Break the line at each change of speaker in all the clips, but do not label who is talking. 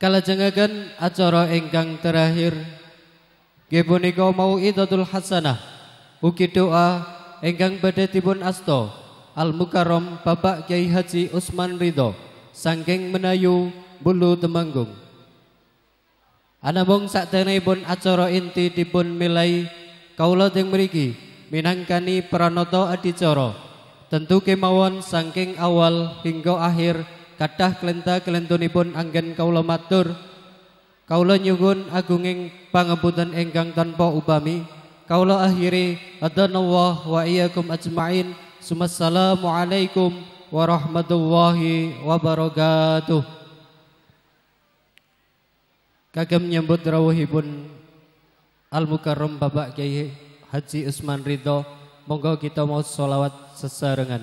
Kalajengaken acara ingkang terakhir nggih punika mauidzatul hasanah ugi doa ingkang badhe dipun asto, Al Mukarram Bapak Kiai Haji Usman Ridho saking Menayu Bulu Temanggung Anabong sakderengipun acara inti dipun milai kaula teng mriki minangkani pranata adicara tentu kemawon saking awal hingga akhir kathah kelentuni kelentunipun anggen kaula matur kaula nyugun agunging pangapunten ingkang tanpa upami kaula akhiri adanallah wa iyyakum ajmain sumassalamu alaikum warahmatullahi wabarakatuh kagem nyambut rawuhipun Al mukarrom Bapak Kiai Haji Usman Ridho monggo kita mau sholawat sesarengan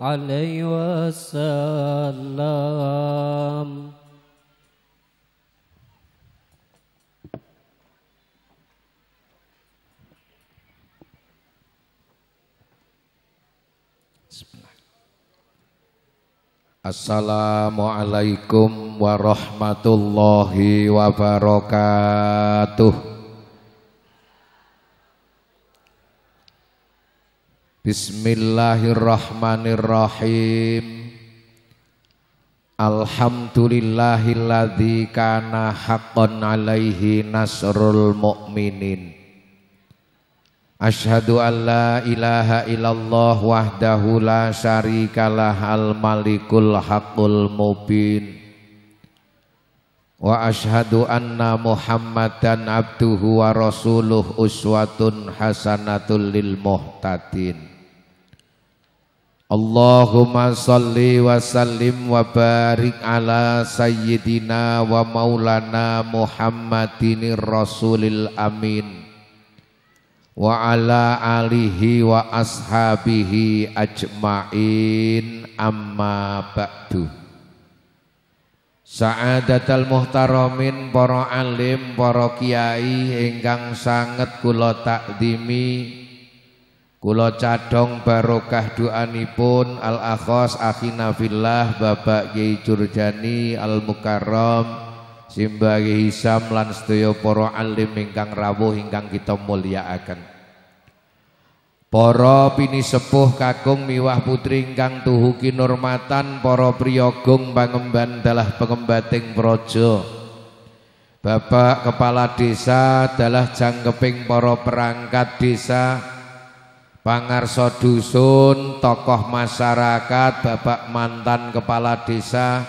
alaihi wasallam
Assalamualaikum warahmatullahi wabarakatuh Bismillahirrahmanirrahim Alhamdulillahilladzi kana haqqan alaihi nasrul mu'minin Ashadu an la ilaha illallah wahdahu la syarikalah al malikul haqqul mubin Wa ashadu anna muhammadan abduhu wa rasuluh uswatun hasanatul lil muhtadin Allahumma salli wa sallim wa barik ala sayyidina wa maulana Muhammadinir Rasulil Amin wa ala alihi wa ashabihi ajmain amma ba'du Sa'adatal muhtaramin para alim para kiai ingkang sanget kula takdimi Kula cadong barokah doanipun Al Akhos Akhina Fillah Bapak Kiai Jurjani Al Mukarram Simbah Hisam lan sedaya para alim ingkang rawuh ingkang kita mulyakaken. Para sepuh kakung miwah putri ingkang tuhu kinurmatan para priyogung pangemban dalah pengembating praja. Bapak Kepala Desa dalah jangkeping para perangkat desa pangarso dusun tokoh masyarakat bapak mantan kepala desa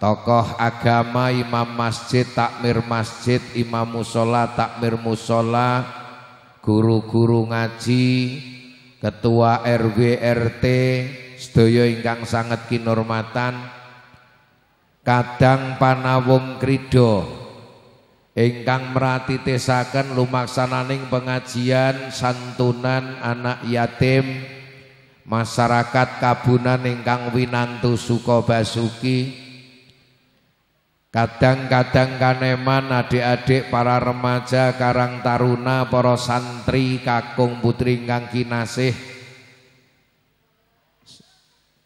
tokoh agama imam masjid takmir masjid imam musola takmir musola guru-guru ngaji ketua RW RT sedoyo ingkang sangat kinormatan kadang panawung krido ingkang meratitesaken lumaksananing pengajian santunan anak yatim masyarakat kabunan ingkang winantu suka basuki kadang-kadang kaneman adik-adik para remaja karang taruna para santri kakung putri ingkang kinasih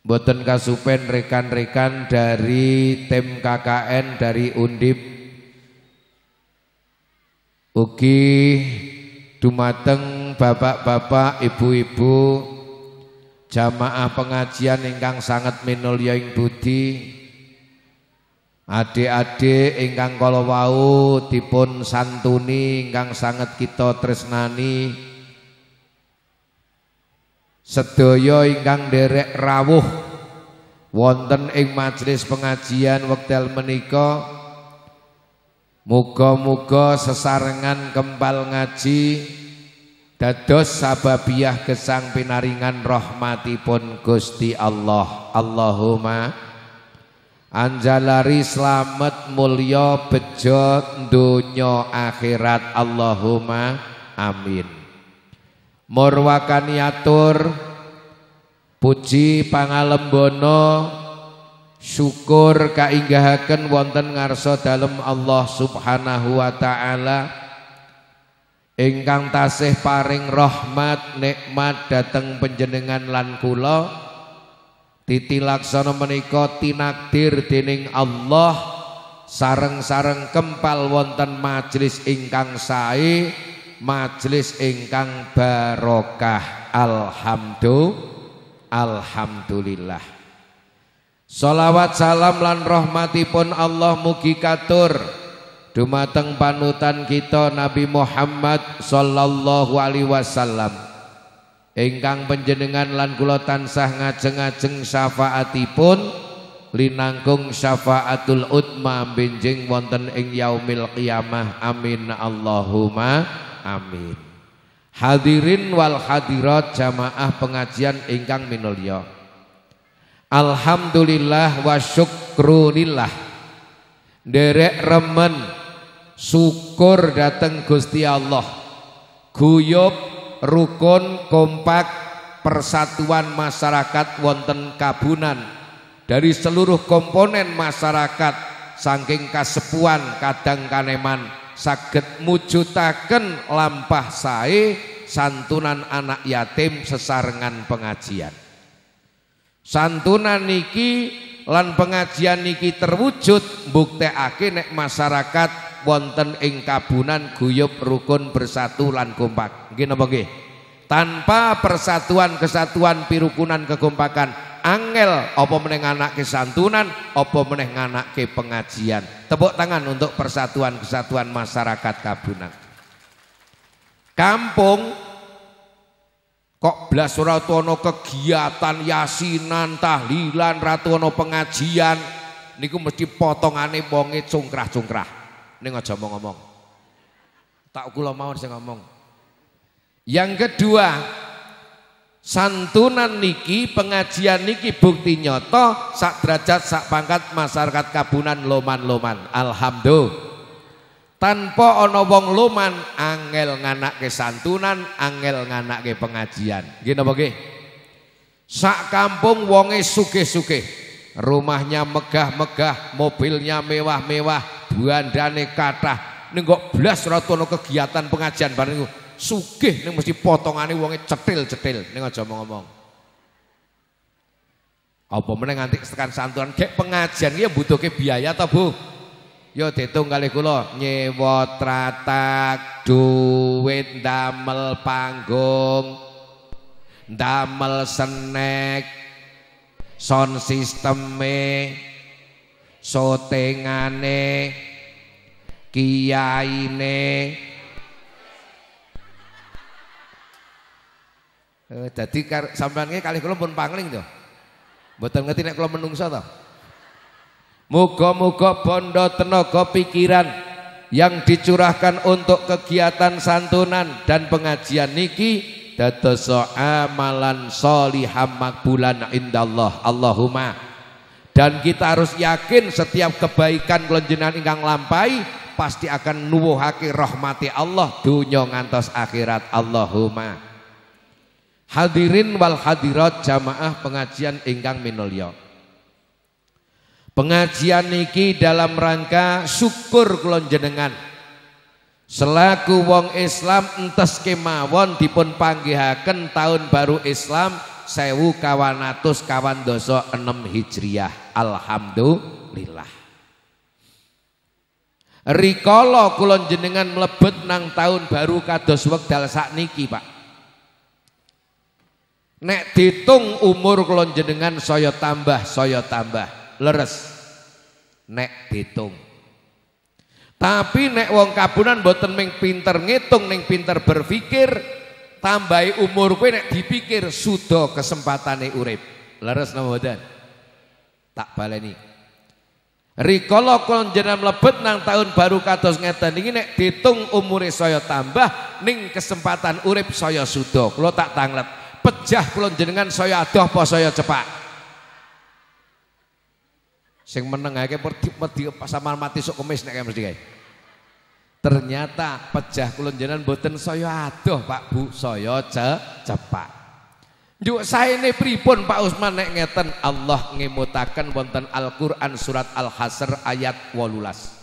Boten kasupen rekan-rekan dari tim KKN dari Undip Oke dumateng bapak-bapak, ibu-ibu jamaah pengajian ingkang sangat minulya ing budi adik-adik ingkang kalau wau dipun santuni ingkang sangat kita tresnani sedaya ingkang derek rawuh wonten ing majelis pengajian wekdal menikah Muga-muga sesarengan kembal ngaji dados sababiah gesang pinaringan rahmatipun Gusti Allah. Allahumma anjalari selamat mulya bejo donya akhirat. Allahumma amin. Murwakaniatur puji pangalembono syukur kainggahaken wonten ngarsa dalam Allah Subhanahu wa taala ingkang tasih paring rahmat nikmat dateng panjenengan lan kula titilaksana menika tinakdir dening Allah sareng-sareng kempal wonten majelis ingkang sae majelis ingkang barokah alhamdulillah alhamdulillah Salawat salam lan rahmatipun Allah mugi katur dumateng panutan kita Nabi Muhammad sallallahu alaihi wasallam ingkang penjenengan lan kula tansah ngajeng ngajeng syafaatipun linangkung syafaatul utma binjing wonten ing yaumil qiyamah amin Allahumma amin Hadirin wal hadirat jamaah pengajian ingkang minulya Alhamdulillah wa syukrulillah Derek remen Syukur datang Gusti Allah Guyup rukun kompak persatuan masyarakat wonten kabunan dari seluruh komponen masyarakat sangking kasepuan kadang kaneman saged mujutaken lampah sae santunan anak yatim sesarengan pengajian santunan niki lan pengajian niki terwujud mbuktekake nek masyarakat wonten ing kabunan guyub rukun bersatu lan kompak nggih napa nggih tanpa persatuan kesatuan pirukunan kekompakan angel apa meneh nganake santunan apa meneh ke pengajian tepuk tangan untuk persatuan kesatuan masyarakat kabunan kampung Kok belas ratuono kegiatan yasinan, tahlilan, ratuono pengajian. Niku mesti potongane bonge cungkrah-cungkrah. Ning aja ngomong. Tak kula mau sing ngomong. Yang kedua, santunan niki, pengajian niki bukti nyoto sak derajat sak pangkat masyarakat kabunan loman-loman. Alhamdulillah tanpa ana wong luman angel nganakke santunan angel nganakke pengajian Gini napa nggih sak kampung wonge suke suke, rumahnya megah-megah mobilnya mewah-mewah bandane kathah ning kok blas ratono kegiatan pengajian bareng sugih ning mesti potongane wonge cetil-cetil ning aja ngomong apa meneh nganti tekan santunan gek pengajian butuh ya butuhke biaya ta Bu Yo ditung kali kula nyewot ratak, duit damel panggung damel senek son sisteme sotengane kiyaine Eh dadi sampeyan kali kula pun pangling to. Mboten ngerti nek kula menungsa to. Muga-muga bondo tenaga pikiran yang dicurahkan untuk kegiatan santunan dan pengajian niki dadoso amalan sholiham makbulan indallah Allahumma dan kita harus yakin setiap kebaikan kelenjenan ingkang lampai pasti akan nuwuhake rahmati Allah dunia ngantos akhirat Allahumma hadirin wal hadirat jamaah pengajian ingkang minulya Pengajian niki dalam rangka syukur kulon jenengan. Selaku wong Islam entes kemawon dipun panggihaken tahun baru Islam sewu kawanatus kawan doso enam hijriah. Alhamdulillah. Rikolo kulon jenengan melebet nang tahun baru kados wekdal niki Pak. Nek ditung umur kulon jenengan soyo tambah, soyo tambah leres. Nek ditung. Tapi nek wong kabunan mboten ming pinter ngitung ning pinter berpikir, tambahi umur kowe nek dipikir sudo kesempatane urip. Leres napa Tak baleni. Rikala jenam lebet nang tahun baru kados ngeten iki nek ditung umure saya tambah ning kesempatan urip saya sudo. Kula tak tanglet. Pejah kula jenengan saya adoh apa saya cepak? Sing menengake wedi wedi sama mati sok kemis nek mesti kae. Ternyata pejah kula jenengan mboten saya adoh Pak Bu, saya ce cepak. Juk ini pripun Pak Usman nek ngeten Allah ngemutakan wonten Al-Qur'an surat Al-Hasr ayat 18.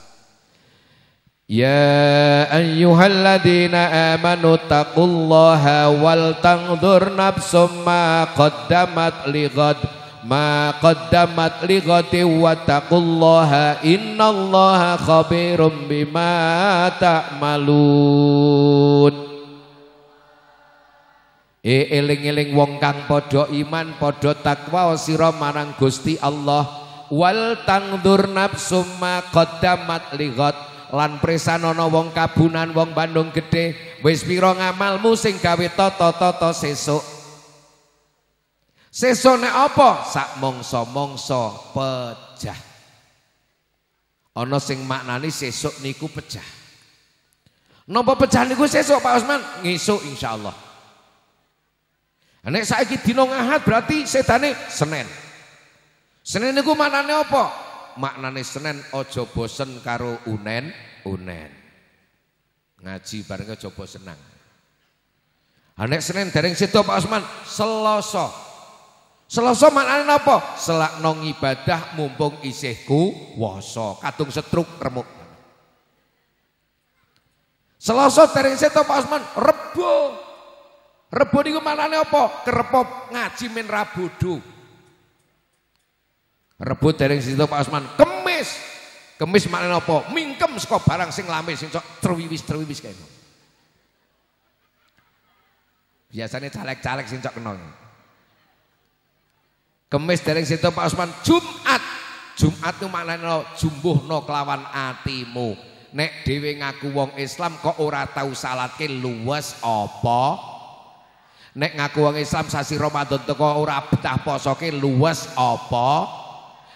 Ya ayyuhalladzina amanu taqullaha wal tanzur nafsum ma qaddamat lighad ma qaddamat li ghati wa taqullaha innallaha khabirum bima ta'malun e eling-eling wong kang padha iman padha takwa sira marang Gusti Allah wal tangdur nafsum ma qaddamat li lan presanana wong kabunan wong Bandung gedhe wis pira ngamalmu sing gawe tata-tata sesuk Sesone apa? Sak mongso-mongso pecah. Ono sing maknani sesuk niku pecah. Nopo pejah niku sesuk Pak Usman? insya Allah. Nek saiki dina Ahad berarti sedane Senin. Senin niku maknane apa? Maknane Senin ojo bosen karo unen-unen. Ngaji bareng aja bosen senang. Nek Senin dereng situ Pak Usman, seloso. Selasa maknane selak nongi ibadah mumpung isih kuwasa, katung setruk remuk. Selasa tering seto Pak Osman, Rebo. Rebo niku maknane apa? Kerepop ngaji min Rabudu. Rebo tering seto Pak Osman, Kemis. Kemis maknane apa? Mingkem saka barang sing lame sing sok terwiwis-terwiwis Biasanya caleg-caleg sing sok kena. Kemis dereng situ Pak Usman Jumat. Jumat itu maknanya nol kelawan atimu. Nek dhewe ngaku wong Islam kok ora tau salatke luwes apa? Nek ngaku wong Islam sasi Ramadan teko ora betah posoke luwes apa?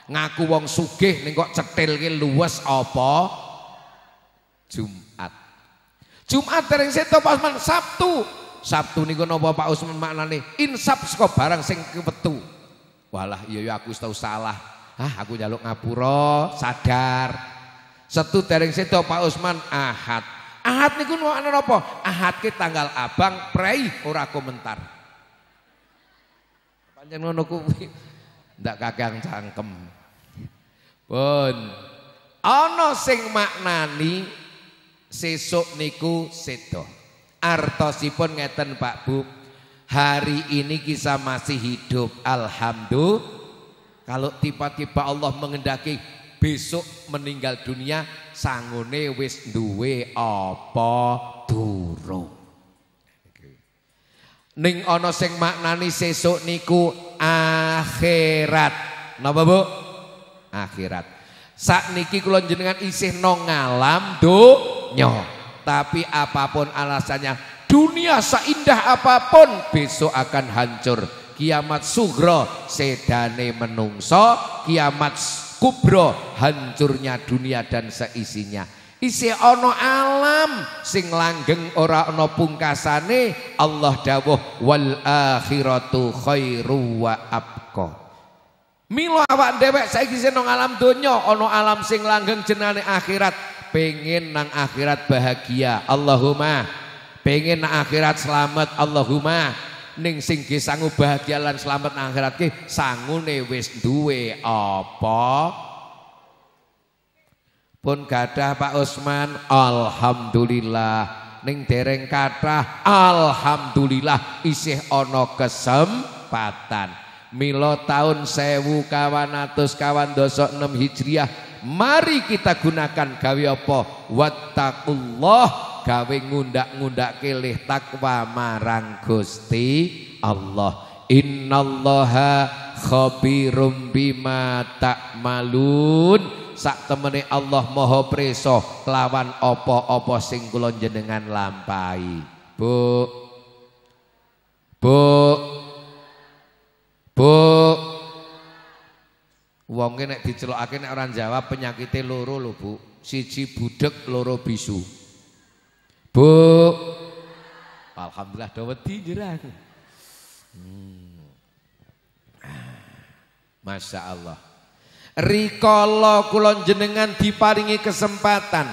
Ngaku wong sugih ning kok cethilke luwes apa? Jumat. Jumat dereng situ Pak Usman Sabtu. Sabtu niku napa Pak Usman maknane insap saka barang sing kepetu. Walah iya iya aku tahu salah. Ah aku jaluk ngapura, sadar. Setu dereng sedo Pak Usman ahad. Ahad niku ana apa? Ahad ke tanggal abang prei ora komentar. Panjang ngono kuwi ndak kakang cangkem. Pun ana sing maknani sesuk niku sedo. Artosipun ngeten Pak Bu, Hari ini kita masih hidup. Alhamdulillah. Kalau tiba-tiba Allah mengendaki besok meninggal dunia sangune wis duwe apa duro Ning ono sing maknani sesuk niku akhirat. Napa Bu? Akhirat. Saat kula jenengan isih nongalam do nyoh, Tapi apapun alasannya Dunia seindah apapun besok akan hancur. Kiamat sugro sedane menungso, kiamat kubro hancurnya dunia dan seisinya. Isi ono alam sing langgeng ora ono pungkasane Allah dawuh wal akhiratu khairu wa abqa. Milo awak dewek saya sing alam donya ono alam sing langgeng jenane akhirat. Pengen nang akhirat bahagia. Allahumma Pengen akhirat selamat Allahumma ning sing sangu bahagia lan selamat nang akhirat ki sangune wis duwe apa? Pun gadah Pak Usman, alhamdulillah. Ning dereng kathah, alhamdulillah isih ana kesempatan. milo tahun sewu kawan atus kawan dosok enam hijriah Mari kita gunakan gawe apa Wattakullah gawe ngundak-ngundak kelih takwa marang Gusti Allah innallaha khabirum bima ta'malun sak temene Allah Maha preso lawan apa-apa sing kula jenengan lampahi Bu Bu Bu Wong nek dicelokake nek ora jawab penyakitnya loro lho Bu siji budek loro bisu Bu. Alhamdulillah do wedi jerah aku. Hmm. Masya Allah. Rikala kula jenengan diparingi kesempatan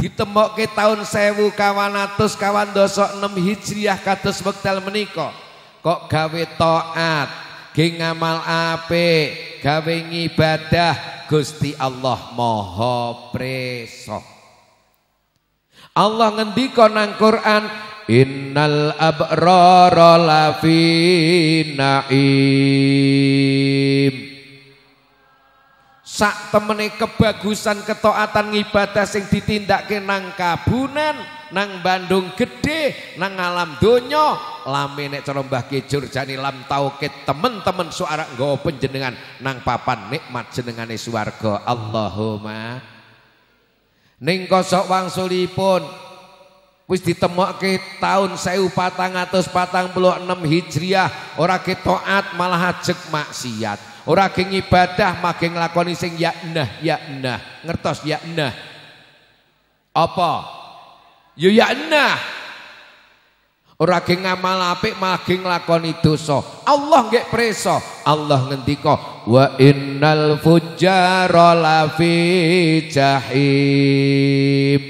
ditemokke tahun 1400 kawan dosok 6 Hijriah katus wekdal meniko. kok gawe taat, ge ngamal apik, gawe ngibadah Gusti Allah Maha Presok. Allah ngendika nang Quran Innal abrara lafi naim Sak temene kebagusan ketaatan ibadah sing ditindakke nang kabunan, nang Bandung gede, nang alam donya, lame nek cara Mbah Kejur jani lam tauhid temen-temen suara nggawa panjenengan nang papan nikmat jenengane swarga. Allahumma Ning kosok wangsulipun wis ditemokke tahun 1446 Hijriah ora ke ketoat malah hajek maksiat. Ora ke ngibadah mage nglakoni sing ya'nah, ya'nah, Ngertos ya'nah, nah. Apa? ya'nah, Ora ge ngamal apik malah ge itu dosa. Allah nggih preso. Allah ngendika wa innal fujjara lafi jahim.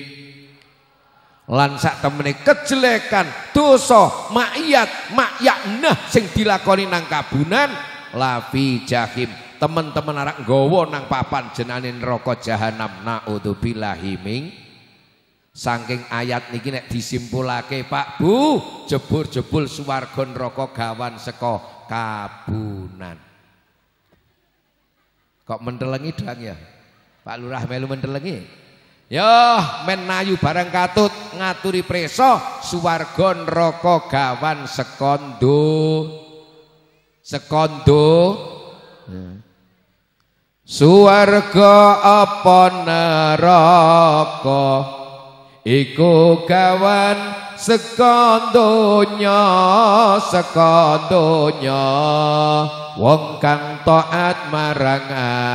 Lan sak temene kejelekan, dosa, maksiat, makyaknah sing dilakoni nang kabunan lafi jahim. Teman-teman arak nggawa nang papan jenane neraka jahanam naudzubillahi min Sangking ayat niki nek disimpulake Pak Bu, jebur-jebul swarga neraka gawan sekoh kabunan. Kok mentelengi dang ya? Pak Lurah melu mentelengi. Yo, ya, menayu barang katut ngaturi preso swarga neraka gawan sekondo. Sekondo. Suarga apa neraka? iku kawan sekondonya sekondonya wong kang taat marang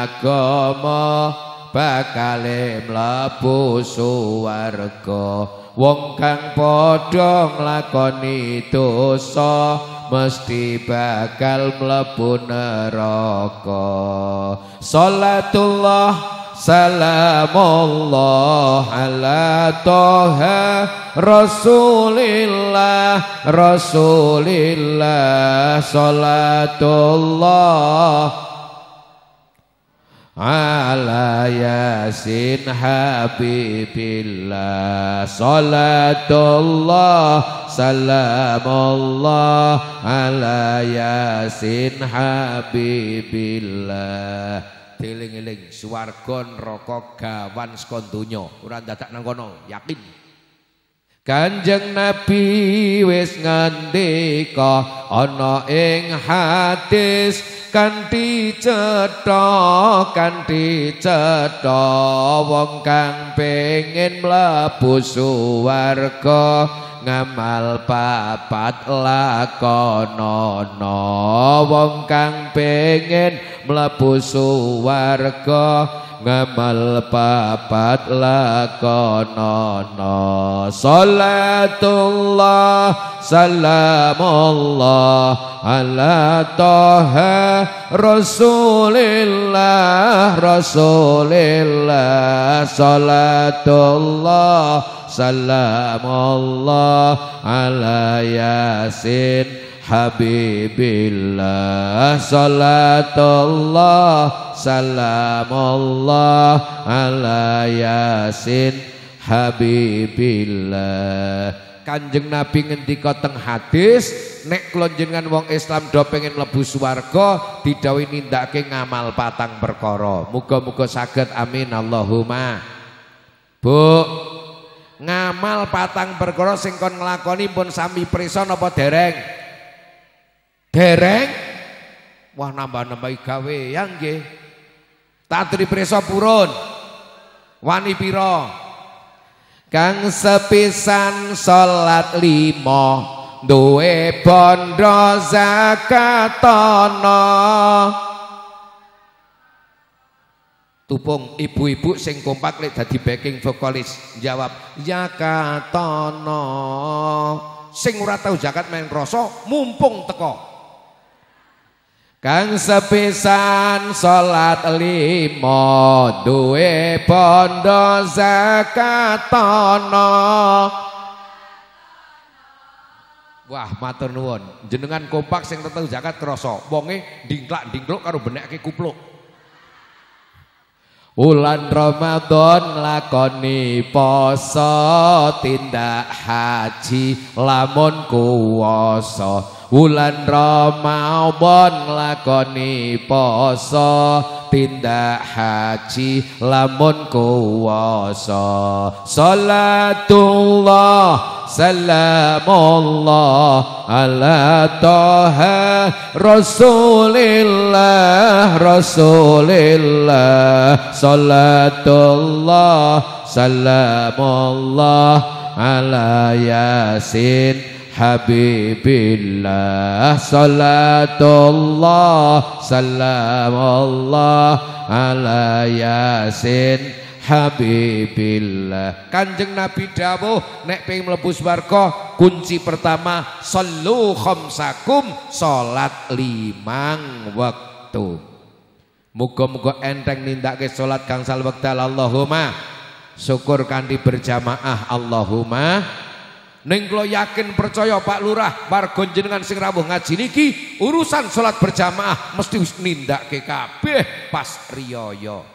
agama Bakal mlebu swarga wong kang padha nglakoni dosa mesti bakal mlebu neraka salatullah Salamullah ala toha Rasulillah Rasulillah Salatullah ala yasin habibillah salatullah salamullah ala yasin habibillah dadak eling-eling swarga neraka gawan saka donya ora dadak nang kono yakin Kanjeng Nabi wis ngendika ana ing hadis kanthi cetha kanthi cetha wong kang pengin mlebu swarga ngamal papat lakonana wong kang pengin mlebu swarga ngamal papat lakonono salatullah salamullah ala toha rasulillah rasulillah salatullah salamullah ala yasin Habibillah Salatullah Salamullah Ala Yasin Habibillah Kanjeng Nabi ngendika teng hadis nek klonjengan wong Islam do pengen mlebu swarga didhawuhi nindakake ngamal patang perkara. Muga-muga saged amin Allahumma. Bu, ngamal patang perkara sing kon nglakoni pun sami prisa napa dereng? Dereng wah nambah gawe yang nggih. Tatri preso purun. Wani piro Kang sepisan salat limo, duwe bondo zakatono Tupung ibu-ibu sing kompak lek dadi backing vokalis jawab zakatono Sing ora tau zakat main rasa mumpung teko. Kang sepisan salat limo duwe pondo zakatono Wah matur nuwun jenengan kompak sing tetep zakat kroso wonge dingklak dingklok karo benekke kupluk Wulan Ramadan lakoni poso tindak haji lamun kuwasa Wulan Ramadan lakoni poso tindak haji lamun kuwasa salatullah salamullah ala toha rasulillah rasulillah salatullah salamullah ala yasin Habibillah Salatullah Salamullah Ala Yasin Habibillah Kanjeng Nabi dawuh nek ping mlebu warko kunci pertama sallu sakum, salat limang waktu Muga-muga enteng nindak salat gangsal wekdal Allahumma syukur kandi berjamaah Allahumma Neng kula yakin percaya Pak Lurah warga jenengan sing rawuh ngaji niki urusan sholat berjamaah mesti wis nindakke kabeh pas rioyo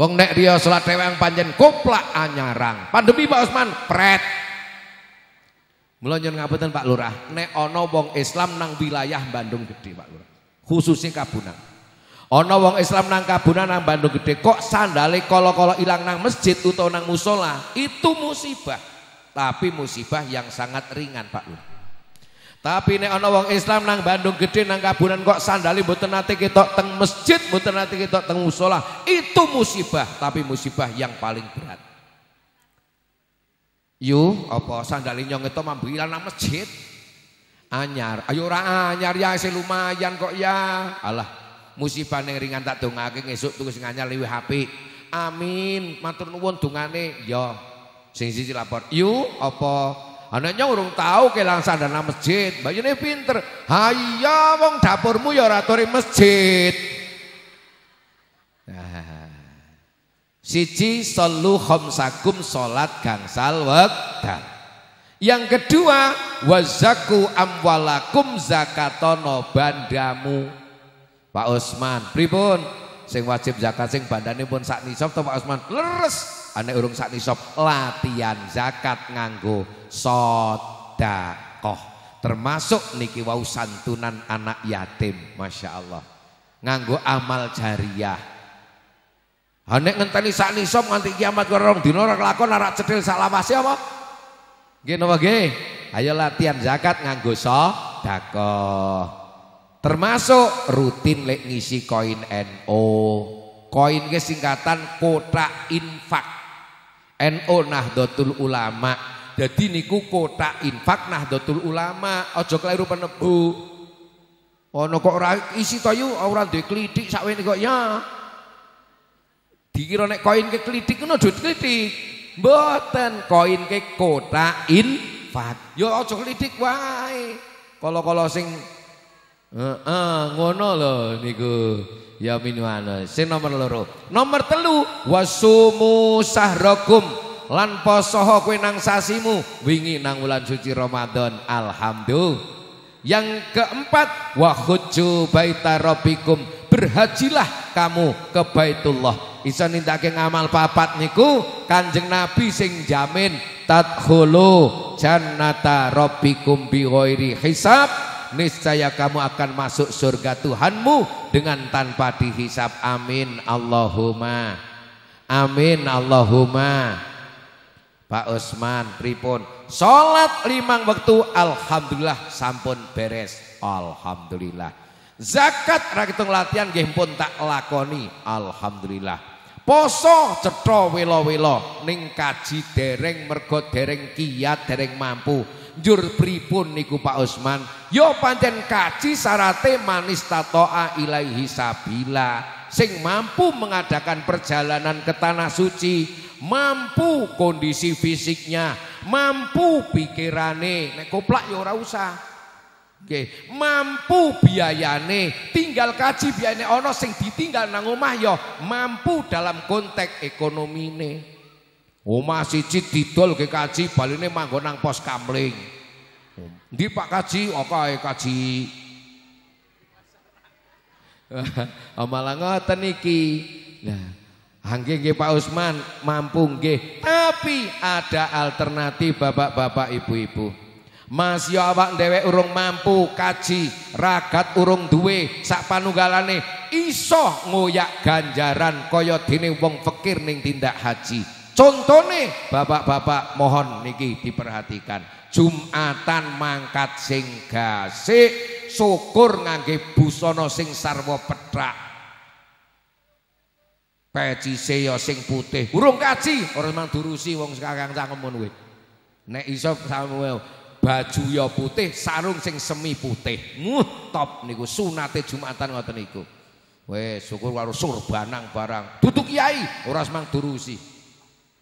Wong nek riya salat yang panjen kopla anyarang. Pandemi Pak Usman pret. Mula nyuwun Pak Lurah, nek ana wong Islam nang wilayah Bandung gede Pak Lurah, khususnya Kabunang. Ono wong Islam nang Kabunan nang Bandung Gede kok sandale kalau kalau hilang nang masjid atau nang musola, itu musibah. Tapi musibah yang sangat ringan, Pak Lur. Tapi nek ono wong Islam nang Bandung Gede nang Kabunan kok sandale mboten nate ketok teng masjid, mboten nate ketok teng musola, itu musibah, tapi musibah yang paling berat. Yu, apa sandale nyong itu mambilan nang masjid? Anyar. Ayo ora anyar ya sih lumayan kok ya. Allah musibah ning ringan tak dongake ngesuk tuku sing anyar liwih Amin. Matur nuwun dongane. Ya. Sing siji lapor, "Yu, apa?" Anaknya urung tahu kelang sandana masjid. Mbak pinter. Haiya, wong dapurmu ya raturi masjid. Nah, siji solu khomsakum salat gangsal wekdal. Yang kedua, wazaku amwalakum zakatono bandamu. Pak Usman, pripun sing wajib zakat sing bandane pun sak nisop to Pak Usman? Leres. Ane urung sak nisop latihan zakat nganggo sedekah. Termasuk niki wau santunan anak yatim, Masya Allah. Nganggo amal jariah. Ane ngenteni sak nisop nganti kiamat gorong dinorak dina ora kelakon arak cetil salawase apa? Nggih napa nggih? Ayo latihan zakat nganggo sedekah. Termasuk rutin lek ngisi koin NO. Koin ke singkatan kotak infak. NO Nahdlatul Ulama. Jadi niku Kota infak Nahdlatul Ulama. Ojo keliru penebu. Ono kok ora isi toyu yu ah, ora duwe klitik sakwene kok ya. Dikira nek koin ke klitik ngono duwe klitik. Mboten koin ke Kota infak. yo ya ojo klitik wae. Kalau-kalau sing Heeh, ngono lho niku. Ya minuane. Sing nomor loro. Nomor telu wasumu sahrakum lan posoho kowe nang sasimu wingi nang wulan suci Ramadan. Alhamdulillah. Yang keempat wahujju baita rabbikum. Berhajilah kamu ke Baitullah. Iso nindakake ngamal papat niku Kanjeng Nabi sing jamin tadkhulu jannata rabbikum bi ghairi hisab niscaya kamu akan masuk surga Tuhanmu dengan tanpa dihisap. Amin Allahumma. Amin Allahumma. Pak Usman pripun? Salat limang waktu alhamdulillah sampun beres. Alhamdulillah. Zakat rakitung latihan game pun tak lakoni. Alhamdulillah. Poso cetro wilo wilo ning kaji dereng mergo dereng kiat dereng mampu. Jur pripun niku Pak Usman? Yo pancen kaji sarate manis tatoa ilaihi sabila. Sing mampu mengadakan perjalanan ke tanah suci, mampu kondisi fisiknya, mampu pikirane, nek koplak yo ya ora usah. mampu biayane, tinggal kaji biayane ana sing ditinggal nang omah yo ya, mampu dalam konteks ekonomine. Omah siji didol ke kaji baline manggon nang pos kamling. Di Pak Kaji? Okae oh, Kaji. Amalah oh, ngoten iki. Nah, Angge nggih Pak Usman mampu nggih, tapi ada alternatif bapak-bapak ibu-ibu. Mas yo ya awak dhewe urung mampu kaji, ragat urung duwe sak panunggalane iso ngoyak ganjaran kaya dene wong fakir ning tindak haji. Contone bapak-bapak mohon niki diperhatikan. Jumatan mangkat sing gasik, syukur ngangge busana sing sarwa petrak. Peci seyo sing putih, urung kaji, ora mang durusi wong sakang cangkemun kuwi. Nek iso baju yo putih, sarung sing semi putih. Muh top niku sunate Jumatan ngoten niku. Wes syukur karo surbanang barang. Duduk kiai ora mang durusi.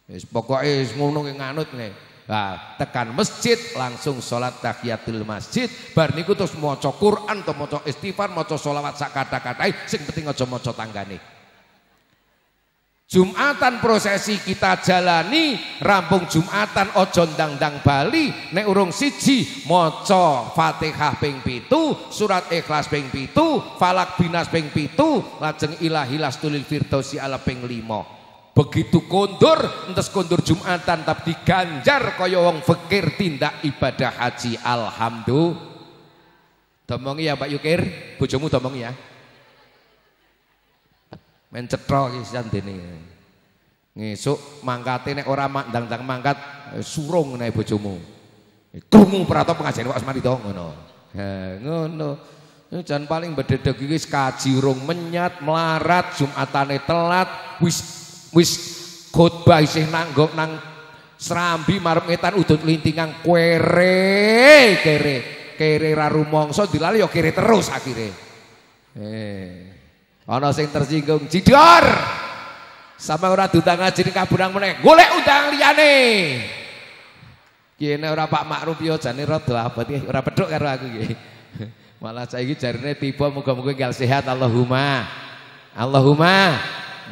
Wis pokoke ngono yang nganut nih. Nah, tekan masjid langsung sholat tahiyatul masjid bar niku terus maca Quran atau maca istighfar maca sholawat sak kata-katai sing penting aja maca tanggane Jumatan prosesi kita jalani rampung Jumatan ojo dangdang Bali nek urung siji maca Fatihah ping pitu surat ikhlas ping pitu falak binas ping pitu lajeng ilahi tulil firdausi ala ping limo Begitu kondur, entes kondur Jumatan tapi diganjar kaya wong fakir tindak ibadah haji. Alhamdulillah. Domongi ya Pak Yukir, bojomu domongi ya. mencetro cetro iki sandene. Ngesuk mangkate nek ora mandang mangkat eh, surung naik bojomu. Eh, krungu prato pengajian Pak Asmari to ngono. Ha ngono. Eh, Jangan paling bededeg iki kaji menyat, melarat, Jumatane telat, wis Wis khotbah isih nanggok nang serambi marem ngetan udut lintingang kere kere kere raru mongso dilali yo ya kere terus akhirnya. Eh. ada yang tersinggung jidor. Sama orang diundang aja di kaburang meneh. Golek undang liane Kene orang Pak Makruf yo ya jane abad abot orang peduk karo aku iki. Malah ini jarine tiba moga-moga gak sehat Allahumma. Allahumma.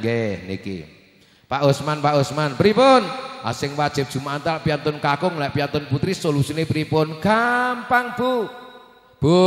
gini. niki. Pak Usman, Pak Usman, pripun? Asing wajib Jumatal piantun kakung lek piantun putri solusine pripun? Gampang, Bu. Bu.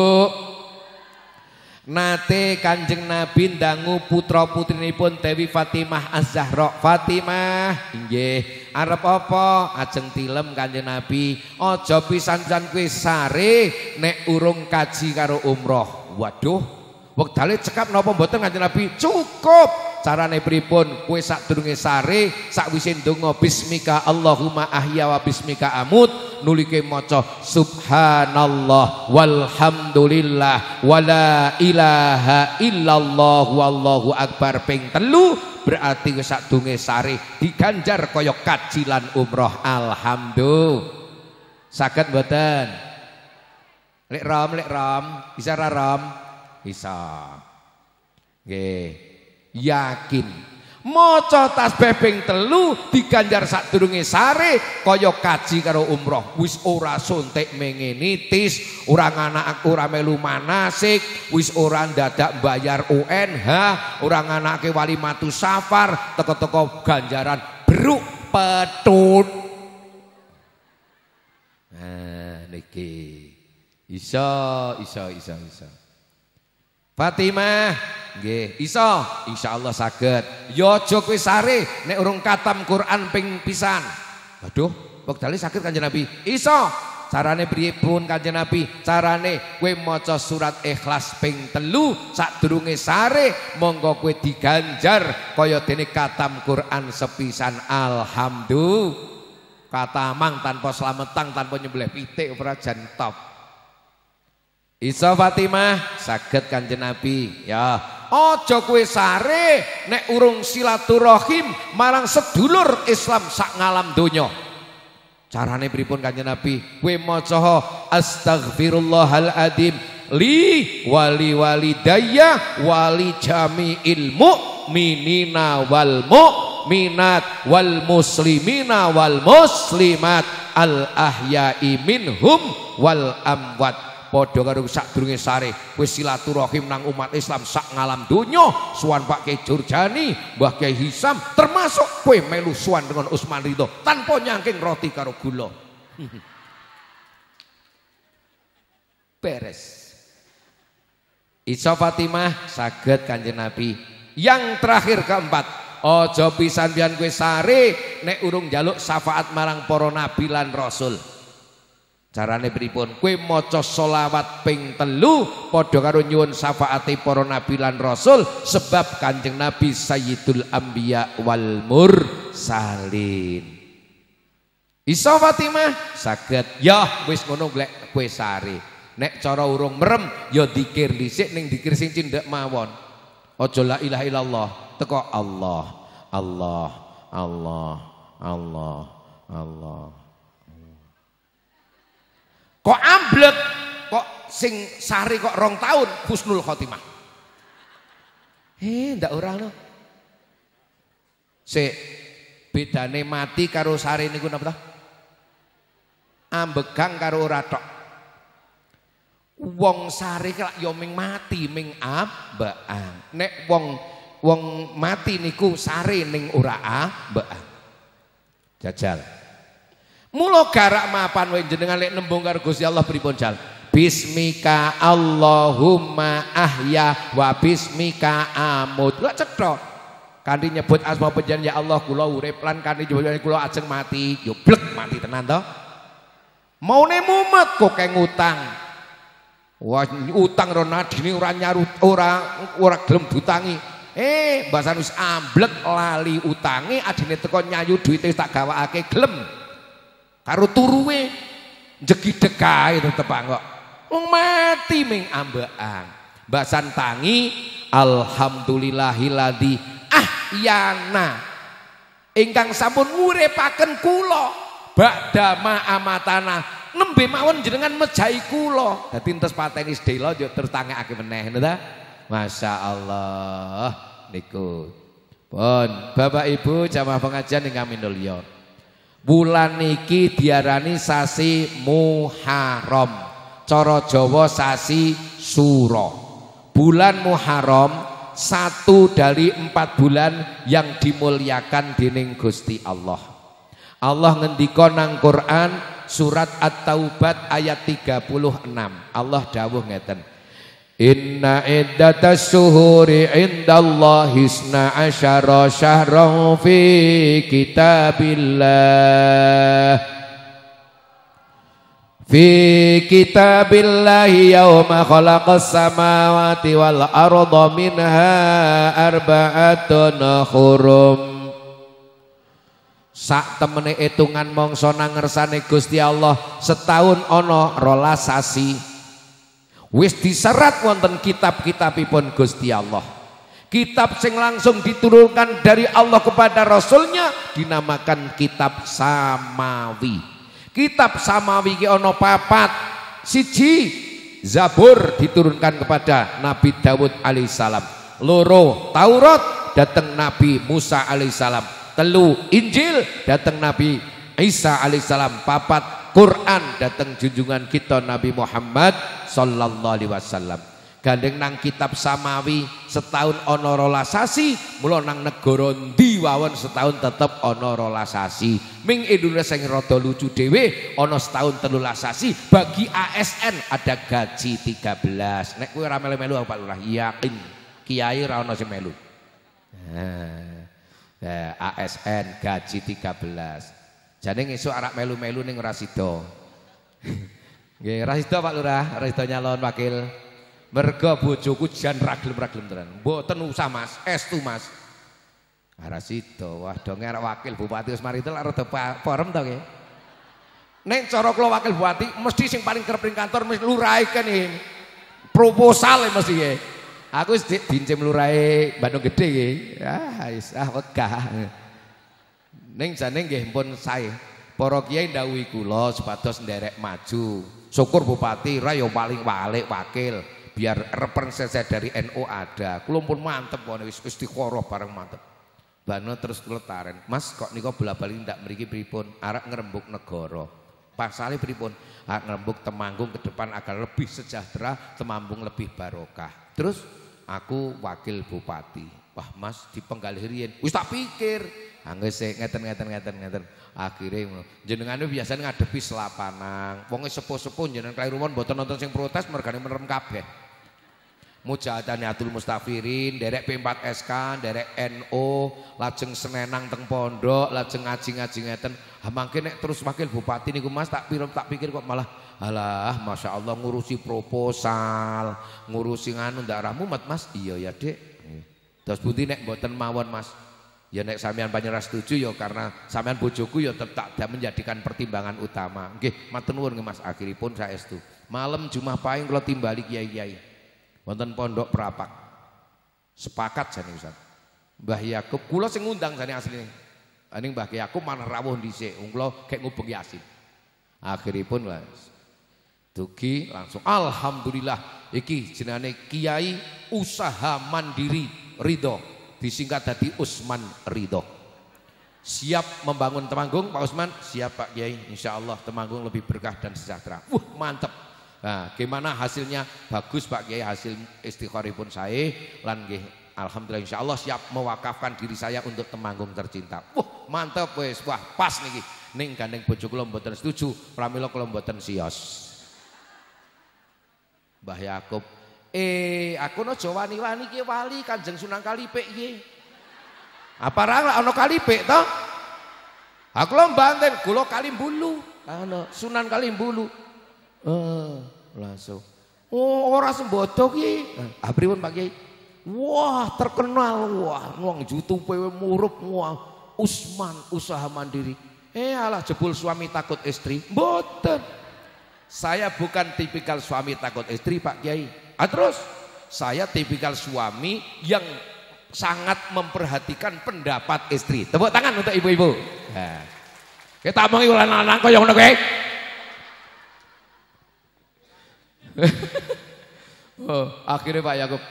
Nate Kanjeng Nabi ndangu putra putrinipun Dewi Fatimah Az-Zahra. Fatimah, nggih. Arep apa? Ajeng tilem Kanjeng Nabi. Aja pisan-pisan kuwi sare nek urung kaji karo umroh. Waduh. Wektale cekap napa mboten Kanjeng Nabi? Cukup. Carane pripun? Kowe sadurunge sare, sakwise ndonga bismika Allahumma ahya wa bismika amut, nulike maca subhanallah walhamdulillah wala ilaha illallah wallahu akbar ping telu berarti sadurunge sare diganjar koyok kajilan umroh alhamdulillah. Sakit mboten? Lek rom, lek rom, bisa ra Isa, Oke, Yakin. Moco tas ping telu diganjar turungi sare koyok kaji karo umroh. Wis ora suntik mengenitis Orang anak aku ora melu manasik, wis orang dadak bayar UNH, orang anak ke wali matu safar, teko-teko ganjaran beruk petut. Nah niki. Isa, isa, isa, isa. Fatimah, nggih, iso, insyaallah saged. Yo cok wis sare nek urung katam Quran ping pisan. Aduh, wektale sakit Kanjeng Nabi. Iso, carane priye pun Kanjeng Nabi? Carane kowe maca surat ikhlas ping telu sadurunge sare, monggo kowe diganjar kaya dene katam Quran sepisan alhamdulillah. Katamang tanpa selametang, tanpa nyembelih pitik ora top. Isa Fatimah saged Kanjeng Nabi ya aja kowe sare nek urung silaturahim marang sedulur Islam sak ngalam donya carane pripun Kanjeng Nabi kowe maca astaghfirullahal adim li wali walidayya wali jami'il mukminina wal mukminat wal muslimina wal muslimat al ahya'i minhum wal amwat podo karo durunge sare wis silaturahim nang umat Islam sak ngalam dunyo, suan Pak Kiai Jurjani Mbah Kiai Hisam termasuk kowe melu suan dengan Usman Ridho tanpa nyangking roti karo gula beres Isa Fatimah saged Kanjeng Nabi yang terakhir keempat Ojo pisan pian kue sare nek urung jaluk syafaat marang para nabi lan rasul. Carane pripun? kue moco solawat ping telu podo karo nyuwun syafaati para nabi lan rasul sebab Kanjeng Nabi Sayyidul ambiyah wal salin salin Fatimah saged. ya wis ngono glek kue sare. Nek cara urung merem ya dikir disik ning dikir sing cindak mawon. ojo la ilaha illallah, teko Allah, Allah, Allah, Allah. Allah. Kok ambled Kok sing sari kok rong tahun husnul khotimah. Eh, ndak ora no. Sik bedane mati karo sari niku napa ta? Ambegang karo ora tok. Wong sari kelak yo ya ming mati ming ambekan. Nek wong wong mati niku sari ning ora ambekan. Jajal. Mula garak mapan wae jenengan lek nembung karo Gusti Allah pripun jal. Bismika Allahumma ahya wa bismika amut. Lek cetok. Kanthi nyebut asma panjenengan ya Allah kula urip lan kanthi nyebut kula ajeng mati. Yo blek mati tenan to. Maune mumet kok kayak utang. Wah utang Ronaldini ora nyarut orang ora gelem butangi. Eh, bahasa Sanus amblek lali utangi. adine teko nyayu duite tak gawakake gelem. Karo turuwe jegideg itu tetep kok. Wong mati ming ambaan Basan tangi alhamdulillahilladzi ahyana ingkang sampun kulo kulo. badama amatana nembe mawon jenengan mejahi kulo Dadi entes pateni sedhela yo terus tangekake meneh ngono Masya Allah niku. Pun Bapak Ibu jamaah pengajian ingkang minulya. Bulan niki diarani sasi Muharram. Coro Jawa sasi Suro. Bulan Muharram satu dari empat bulan yang dimuliakan dening Gusti Allah. Allah ngendika nang Quran surat At-Taubat ayat 36. Allah dawuh ngeten. Inna suhuri inda Allah isna asyara syahran fi kitabillah fi kitabillahi yawma khalaqas samawati wal arda minha arba'atun hurum sak temene itungan mongsona nangersane Gusti Allah setahun ono rolasasi sasi Wis diserat wonten kitab-kitabipun kitab Gusti Allah. Kitab sing langsung diturunkan dari Allah kepada Rasulnya dinamakan kitab samawi. Kitab samawi ki ono papat. Siji Zabur diturunkan kepada Nabi Dawud alaihissalam. Loro Taurat datang Nabi Musa alaihissalam. Telu Injil datang Nabi Isa alaihissalam. Papat Quran datang junjungan kita Nabi Muhammad sallallahu alaihi wasallam. Gandeng nang kitab samawi setahun onorolasi rolasasi, nang negoro ndi setahun tetep onorolasi. Ming Indonesia sing rada lucu dewe ono setahun 13 bagi ASN ada gaji 13. Nek kue ora melu-melu Lurah, yakin kiai rano ana sing melu. Nah, eh, eh, ASN gaji 13. Jadi ngesuk arak melu-melu ning ora Oke, Rasito Pak Lurah, Rasito nyalon wakil. Mergo bojoku jan raglem-raglem tenan. Mboten usah Mas, estu Mas. Ah, Rasito, wah dong arek wakil bupati wis mari telak rada porem to nggih. Nek cara kula wakil bupati mesti sing paling kerep ning kantor mesti lurahe kene. Proposal e mesti nggih. Aku wis dincim lurahe Bandung Gede nggih. Ah, wis ah wegah. Ning jane nggih pun sae. Para kiai ndawuhi kula supados nderek maju syukur bupati rayo paling walik wakil biar representasi dari NU ada kulo pun mantep kok wis istiqoroh bareng mantep Bano terus keletaran mas kok niko bola balik ndak meriki pripun arak ngerembuk negoro pasali pripun arak ngerembuk temanggung ke depan agar lebih sejahtera temambung lebih barokah terus aku wakil bupati wah mas dipenggal rien wis tak pikir Angge sik ngeten ngeten ngeten ngeten. Akhire jenengane biasane ngadepi selapanang. Wong e sepuh-sepuh jenengan rumon mboten nonton sing protes mergane menerem kabeh. Mujahadani Atul Mustafirin, derek P4SK, derek NO, lajeng senenang teng pondok, lajeng ngaji-ngaji ngeten. Makin ah, mangke terus makin bupati niku Mas tak pirem tak pikir kok malah alah Masya Allah ngurusi proposal, ngurusi nganu ndak mat Mas. Iya ya, Dek. Terus eh. bukti nek mboten mawon Mas. Ya nek sampean panjenengan setuju ya karena sampean bojoku ya tetap tak menjadikan pertimbangan utama. Nggih, matur nuwun Mas akhiripun saestu. Malam Jumat pahing kula timbali kiai-kiai. Wonten pondok perapak. Sepakat jane Ustaz. Mbah Yakub kula sing ngundang jane asline. Aning Mbah Yakub malah rawuh dhisik. Wong kula gek ngubengi asin. Akhiripun Mas. Dugi langsung alhamdulillah iki jenane kiai usaha mandiri ridho disingkat tadi Usman Ridho siap membangun Temanggung Pak Usman siap Pak Kiai Insya Allah Temanggung lebih berkah dan sejahtera wah mantep nah, gimana hasilnya bagus Pak Kiai hasil istiqori pun saya lanjut Alhamdulillah Insya Allah siap mewakafkan diri saya untuk Temanggung tercinta wah mantep wes wah pas nih ning gandeng bojo kula mboten setuju pramila kula mboten sios. Mbah Yakub Eh, aku no jawani wani-wani ki wali Kanjeng Sunan kalipe, ki. Apa ra ana kalipe to? Aku lo Banten, kula Kalimbulu. Ana ah, Sunan Kalimbulu. Eh, langsung. Oh, orang sembodo ki. Ah, pripun Pak Kiai? Wah, terkenal wah, wong jutupe murup wah. Usman usaha mandiri. Eh alah jebul suami takut istri. Mboten. Saya bukan tipikal suami takut istri Pak Kiai. Ah terus saya tipikal suami yang sangat memperhatikan pendapat istri. Tepuk tangan untuk ibu-ibu. Nah. Kita Kita omongi ulan anak-anak kok yang udah baik. akhirnya Pak Yakub.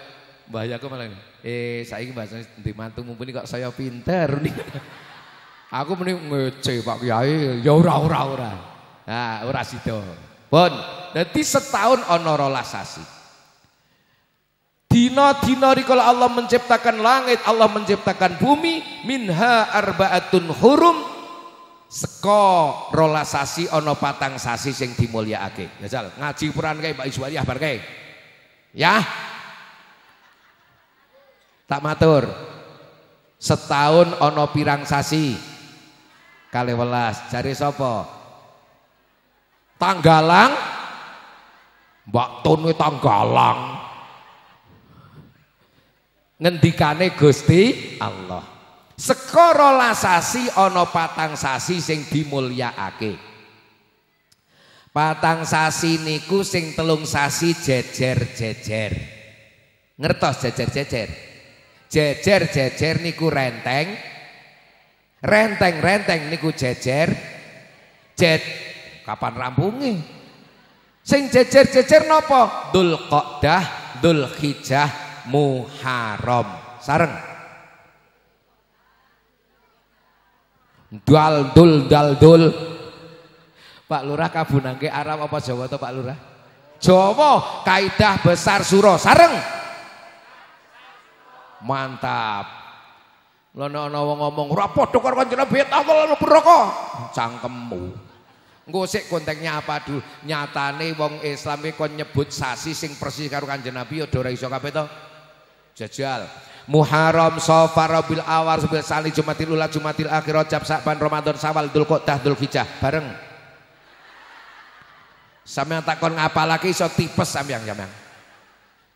Mbak Yakub malah eh saya ingin Mbah ndi mantu mumpuni kok saya pinter nih. Aku mending ngece Pak Kiai, ya ora ora ora. Nah, ora sido. Pun, dadi setahun ana rolas sasi. Dina-dina rikala Allah menciptakan langit, Allah menciptakan bumi, minha arbaatun hurum, seko rola sasi ono patang sasi sing dimulyakake. Jajal, ya, ngaji peran kayak Pak Iswariah bar kayak. Ya. Tak matur. Setahun ono pirang sasi. Kali welas, cari sopo. Tanggalang, Mbak Tun tanggalang ngendikane Gusti Allah sekara lasasi ana patang sasi sing dimulyakake patang sasi niku sing telung sasi jejer-jejer ngertos jejer-jejer jejer-jejer niku renteng renteng-renteng niku jejer jet kapan rampunge sing jejer-jejer dah, dul hijah. Muharram. Sareng. Dal dul dal dul. Pak Lurah Kabunangke Arab apa Jawa to Pak Lurah? Jawa, kaidah besar suro sareng. Mantap. Lono ana wong ngomong, "Ora padha karo kanca Nabi Allah beroko." Cangkemmu. Engko sik konteknya apa dulu? Nyatane wong Islam iki e kon nyebut sasi sing persis karo Kanjeng Nabi ya ora iso kabeh to. Jajal. Muharram Safar Rabiul Awal Rabiul Salih Jumatil Ula Jumatil Akhir Rajab Sa'ban Ramadan Sawal Dzulqa'dah Dzulhijjah bareng. Sampeyan takon ngapa lagi iso tipes sampeyan sampeyan.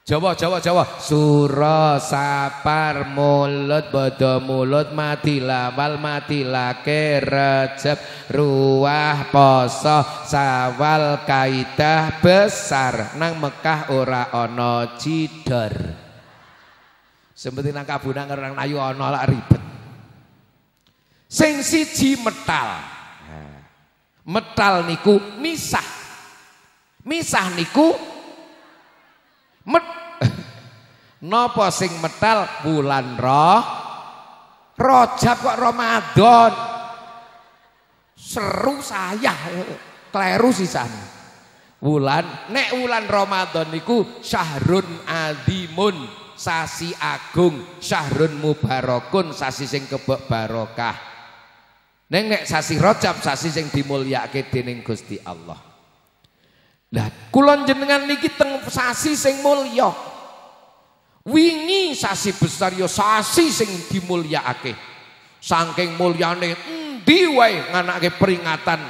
Jawa Jawa Jawa Sura Sapar mulut bodo mulut mati lawal mati lake Rajab ruah poso sawal kaidah besar nang Mekah ora ana cidor seperti nang kabunang nang ayu ono lak ribet. Sing siji metal. Metal niku misah. Misah niku met Nopo sing metal bulan roh Rojab kok Ramadan. Seru saya kleru sisane. Wulan nek wulan Ramadan niku syahrun adimun sasi agung syahrun mubarakun sasi sing kebek barokah neng sasi rojab sasi sing dimulyakake dening Gusti Allah lah kulon jenengan niki teng sasi sing mulya wingi sasi besar yo ya sasi sing dimulyakake saking mulyane endi wae nganake peringatan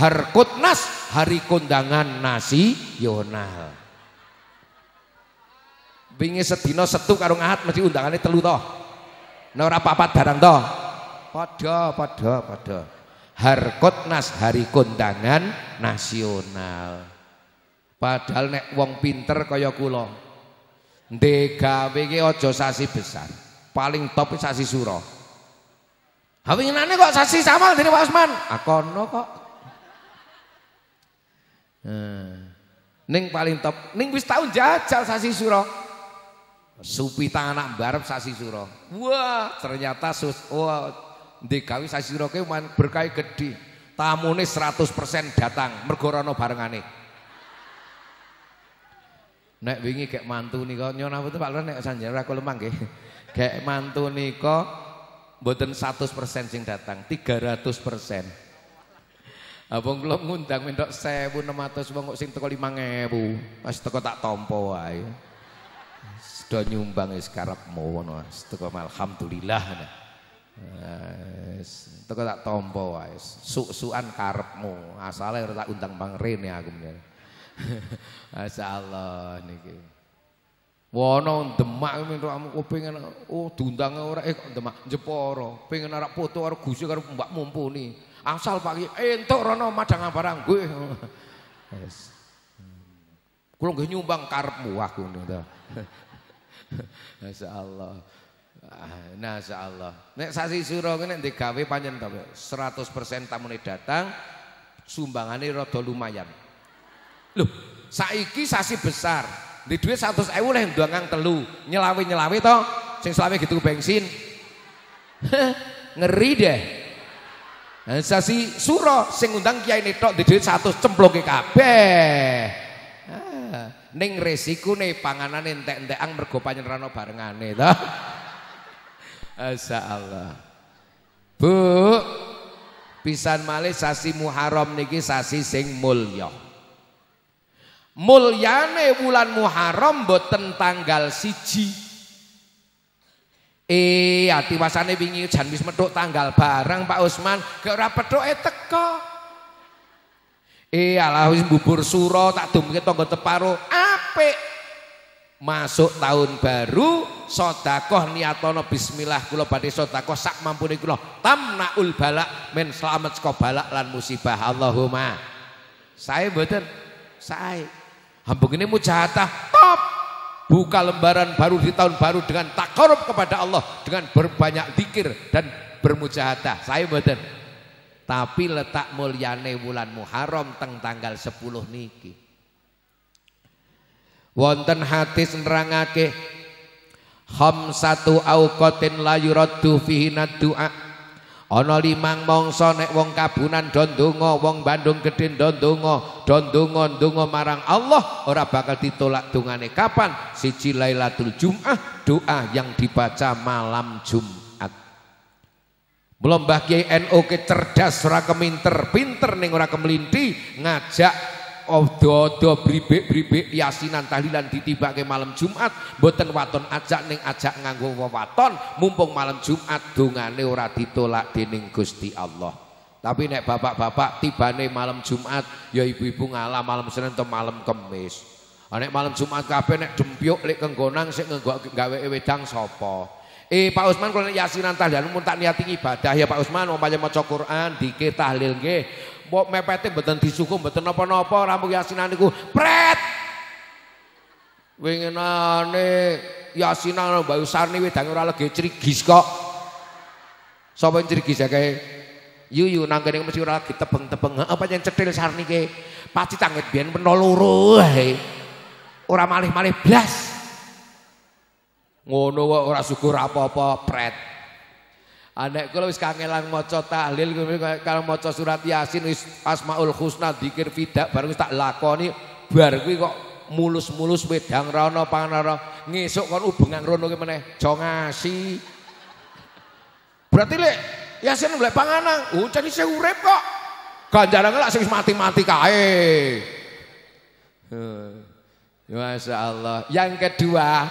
harkutnas hari kondangan nasi nasional Wingi sedina setu karo ngahat mesti undangane telu to. Nek ora papat barang to. Padha padha padha. Harkotnas hari kondangan nasional. Padahal nek wong pinter kaya kula ndegawe iki sasi besar. Paling top sasi suro. Ha nani kok sasi sama? dene Pak Usman. Akono ah, kok. Hmm. Ning paling top, ning wis tau jajal sasi suro. Supita anak barep sasi suro. Wah, ternyata sus wah ndekawi sasi suro ki gede. gedhe. Tamune 100% datang mergorono ana barengane. Nek wingi kayak mantu nih nika nyonya apa Pak Lur nek sanjar aku kula ke kayak mantu nih nika mboten 100% sing datang, 300%. Abang kula ngundang mentok 1600 wong sing teko 5000. Mas teko tak tampa do nyumbang wis karepmu ngono wis alhamdulillah wis teko tak tompo wae suk suan karepmu asale tak undang Bang Rene aku men masyaallah niki Wono Demak kuwi kamu pengen, oh diundang ora eh kok Demak Jeporo, pengen arek foto karo Gusti karo Mbak Mumpuni asal Pak eh, entuk rono apa, barang gue Yes. Kulo nggih nyumbang karepmu aku ngono Masyaallah. Allah. Nah, Masya Allah. Nek sasi suro nek digawe panjen ta, 100% tamune datang sumbangane rada lumayan. Loh, saiki sasi besar. Di duit 100 ewu dua ngang telu. Nyelawi-nyelawi toh, Sing selawi gitu bensin. Ngeri deh. Nah, sasi suro sing undang kiai netok di duit 100 cemplung kabeh. ning resikune panganan entek ang mergo panyerano barengane to. Insyaallah. Bu, pisan malih sasi Muharram niki sasi sing mulya. Mulyane wulan Muharram boten tanggal siji Eh, ati wasane wingi jan wis methuk tanggal bareng, Pak Usman, gak ora petuke teko. Eh alah wis bubur suro tak dumke tangga teparo apik. Masuk tahun baru sedekah niatono bismillah kula badhe sedekah sak mampune kula tamnaul balak men slamet saka balak lan musibah Allahumma. Saya mboten saya Hambung ini mujahadah top buka lembaran baru di tahun baru dengan korup kepada Allah dengan berbanyak dikir dan bermujahadah. Saya mboten. Tapi letak mulyane wulan Muharram teng tanggal 10 niki. Wonten hadis nerangake khamsatu auqatin la yuraddu fihi du'a. Ana limang mangsa nek wong kabunan do ndonga, wong Bandung gedhe do ndonga, do ndonga ndonga marang Allah ora bakal ditolak dongane. Kapan? Siji Lailatul Jum'ah, doa yang dibaca malam Jumat. Belum Mbah Kiai NU ke cerdas ora keminter, pinter ning ora kemelinti, ngajak odo-odo bribik-bribik yasinan tahlilan ditibake malam Jumat, mboten waton ajak ning ajak nganggo wewaton, mumpung malam Jumat dongane ora ditolak dening Gusti Allah. Tapi nek bapak-bapak tibane malam Jumat, ya ibu-ibu ngalah malam Senin atau malam Kamis. Nek malam Jumat kabeh nek dempyuk lek kenggonang sik nggawe wedang sapa? Eh Pak Usman kalau yasinan tahlilan mun tak niati ibadah ya Pak Usman mau banyak maca Quran, dikir tahlil nggih. Mbok mepete mboten disuku mboten napa-napa rampung yasinan niku pret. Winginane yasinan Mbak Usarni wedang ora legi gis kok. Sapa yang gis ya kae? Yuyu nang kene mesti ora kita tebeng tepeng Apa yang sarni gue Pasti tanggit biyen menoluruh. loro. Ora malih-malih blas. Ngono wa ora syukur apa-apa pret. Anek kula wis kangelan maca tahlil kalau maca surat Yasin wis Asmaul Husna dikir fidak bareng tak lakoni bar kuwi kok mulus-mulus wedang rono panara ngesuk kon ubengan rono ki meneh Berarti lek Yasin lek panganan, uh jadi saya urip kok. Ganjaran lah sing mati-mati kae. Masya Allah. Yang kedua,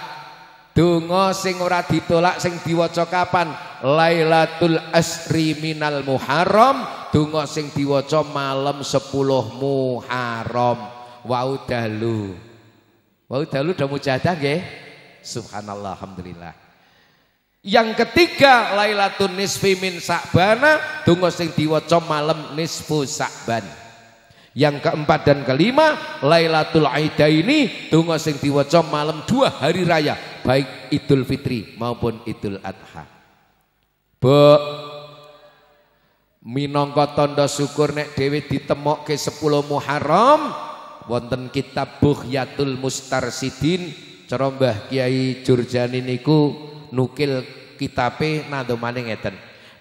Dungo sing ora ditolak sing diwaca kapan? Lailatul Asri minal Muharram, dungo sing diwaca malam 10 Muharram. Wau dalu. Wau dalu udah mujahadah nggih. Subhanallah, alhamdulillah. Yang ketiga Lailatul Nisfi min Sa'bana, dungo sing diwaca malam nisfu Sa'ban. Yang keempat dan kelima Lailatul Aidaini Tunggu sing diwaca malam dua hari raya baik Idul Fitri maupun Idul Adha. Bu minangka tanda syukur nek dhewe ditemokke 10 Muharram wonten kitab Buhyatul Mustarsidin cara Mbah Kiai Jurjani niku nukil kitabe nandomane ngeten.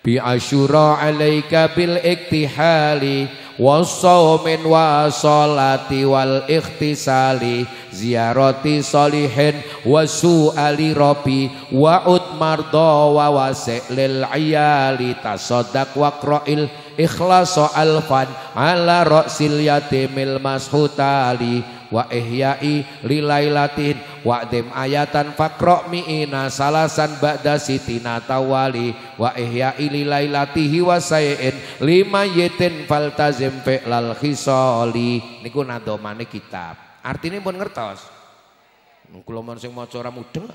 بعشرة عليك بالاكتحال والصوم والصلاة والاغتسال زيارة صالح وسؤال ربي وعد مرضى ووسع للعيال تصدق واقرأ الإخلاص ألفا على رأس اليتيم المسحوتالي wa ihyai lilailatin wa dim ayatan fakro mi'ina salasan ba'da sitina tawali wa ihyai lilailatihi wa sayin lima yetin faltazim fi'lal khisali ku nadomani kitab artinya pun ngertos kalau mau sing maca ora mudeng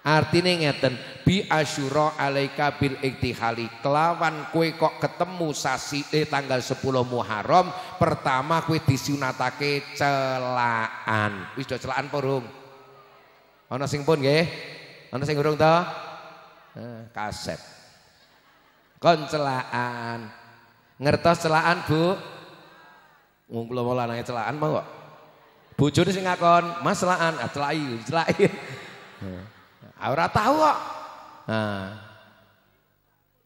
Artinya ngeten bi asyura alaika bil iktihali kelawan kue kok ketemu sasi eh, tanggal 10 Muharram pertama kue disunatake celaan wis do celaan porung ana sing pun nggih ana sing urung to eh, kaset kon celaan ngertos celaan Bu wong kula wala nang celaan mau kok bojone sing ngakon Mas celaan ah celai celai eh. Ah, ora tahu kok. Nah.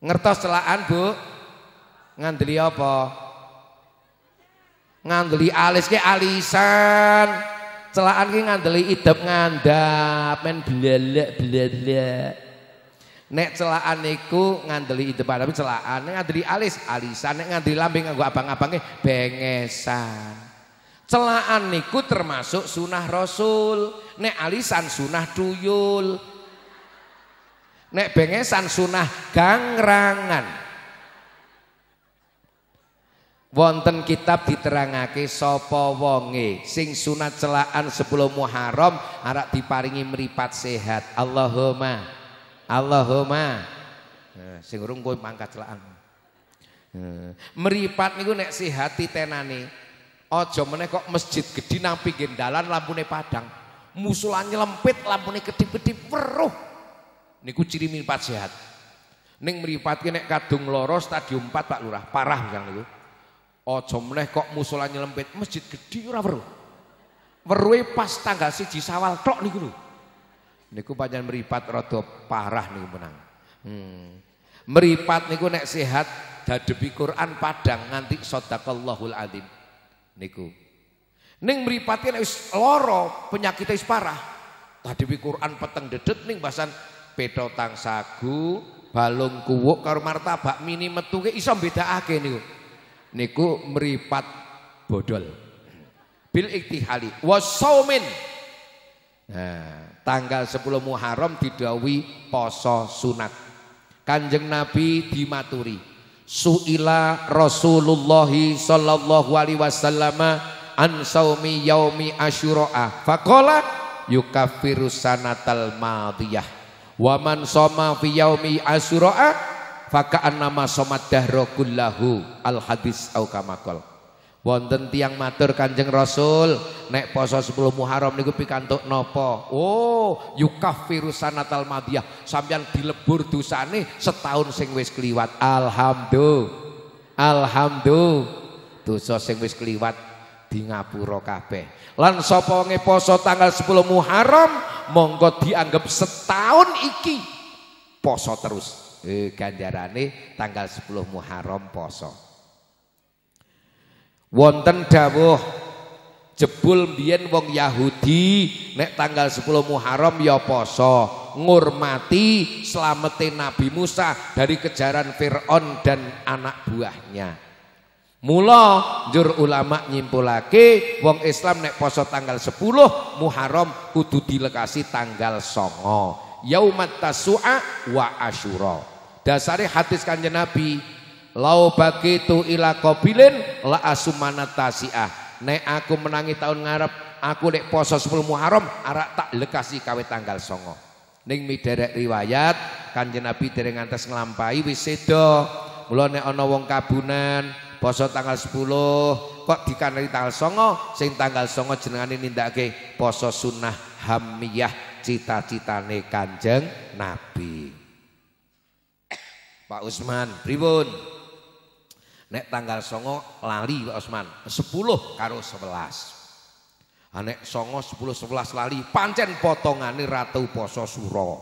Ngertos celakan, Bu? Ngandeli apa? Ngandeli alis ke alisan. Celakan ki ngandeli idep ngandap, men blelek-blelek. Nek celaan niku ngandeli ide tapi celaan nek ngandeli alis alisan nek ngandeli lambing nganggo abang-abange bengesan. Celaan niku termasuk sunah Rasul, nek alisan sunah tuyul. Nek bengesan sunah gangrangan. Wonten kitab diterangake sapa wonge sing sunat celaan sebelum Muharram arak diparingi meripat sehat. Allahumma. Allahumma. Nah, sing urung kowe mangkat celaan. Nah, eh, meripat niku nek sehat tenane. Aja meneh kok masjid gedhi nang pinggir dalan lampune padang. Musulane lempit lampune kedip-kedip weruh. Niku ciri mripat sehat. Ning mripat ki nek kadung loro stadium 4 Pak Lurah, parah kan itu. Aja meneh kok musola nyelempit, masjid gede ora weru. Weruhe pas tanggal siji Sawal tok niku lho. Niku pancen mripat rada parah niku menang. Hmm. Meripat niku nek sehat dadepi Quran padang nganti sadaqallahul azim. Niku. Ning mripate nek wis lara penyakit wis parah. Tadi Quran peteng dedet ning bahasan Peto tang sagu, balung kuwuk karo martabak mini metu ki iso bedakake niku. Niku meripat bodol. Bil ikhtihali, wasaumin. Nah, tanggal 10 Muharram didawi poso sunat. Kanjeng Nabi dimaturi. Suila Rasulullah sallallahu alaihi wasallam an saumi yaumi asyura. Faqala yukaffiru sanatal madiyah Wa man soma fi yaumi asyura fakaan nama somat dahro kullahu al hadis au kamakol. Wonten tiang matur Kanjeng Rasul nek poso 10 Muharram niku pikantuk nopo. Oh, yukaffiru sanatal madiyah. Sampeyan dilebur dosane setahun sing wis kliwat. Alhamdulillah. Alhamdulillah. Dosa sing wis kliwat di ngapura kabeh. Lan sapa ngeposo tanggal 10 Muharram monggo dianggap setahun iki poso terus. Eh ganjarane tanggal 10 Muharram poso. Wonten dawuh jebul mbiyen wong Yahudi nek tanggal 10 Muharram ya poso, ngurmati slamete Nabi Musa dari kejaran Firaun dan anak buahnya. Mula jur ulama nyimpulake wong Islam nek poso tanggal 10 Muharram kudu dilekasi tanggal 9. Yaumat tasu'a wa asyura. Dasare hadis Kanjeng Nabi, "Lau bakitu ila qabilin la asumana tasi'ah." Nek aku menangi tahun ngarep, aku nek poso 10 Muharram arak tak lekasi kawe tanggal 9. Ning miderek riwayat Kanjeng Nabi dereng ngantos nglampahi wis sedo. Mula nek ana wong kabunan poso tanggal 10 kok dikanari tanggal songo sing tanggal songo jenengane nindakake poso sunnah hamiyah cita-citane kanjeng nabi Pak Usman pribun nek tanggal songo lali Pak Usman 10 karo 11 Anek songo 10 11 lali pancen potongane ratu poso suro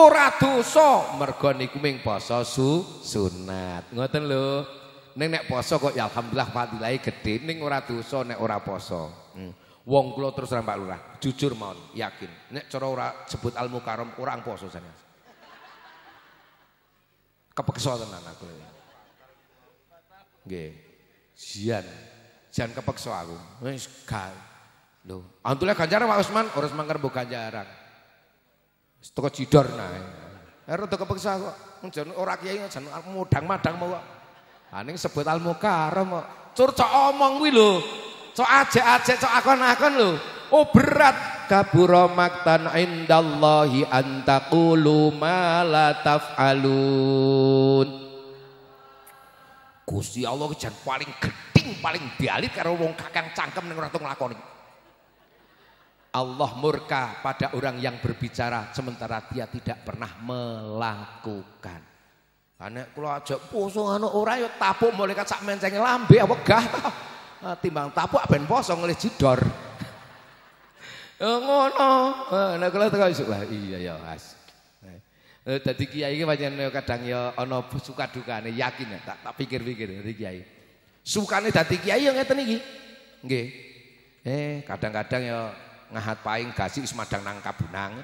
ora dosa mergo niku ming poso su sunat ngoten lho Neng nek poso kok ya alhamdulillah fadilahe gede neng ora dosa nek ora poso. Hmm. Wong kula terus nembak Pak Lurah, jujur mawon, yakin. Nek cara ora sebut al mukarom orang poso sana. Kepeksa tenan aku. Nggih. Jian. Jian kepeksa aku. Wis gawe. loh. antule ganjaran Pak Usman, ora semangker mbok ganjaran. Wis teko cidor nae. Rada kepeksa kok. Jan ora kiai mudang-madang mau Aning ah, sebut al Mukarom, curco Cur cok omong kuwi lho. Cok aje ajek cok akon-akon lho. Oh berat kabura maktan indallahi antakulu ma la taf'alun. Gusti Allah jan paling geding paling dialit karo wong kakang cangkem ning ora tau nglakoni. Allah murka pada orang yang berbicara sementara dia tidak pernah melakukan. Anak kula ajak poso ngono ora ya tapuk malaikat sak menceng lambe wegah ta. Nah, timbang tapuk ben poso ngelih jidor. Ya ngono. Nah kula teko isuk lah. Iya ya, Mas. Eh, dadi kiai iki pancen ya kadang ya ana suka dukane, yakin ya, tak tak pikir-pikir dadi kiai. Sukane dadi kiai ya ngeten iki. Nggih. Eh, kadang-kadang ya ngahat paing gasi wis madang nang kabunang.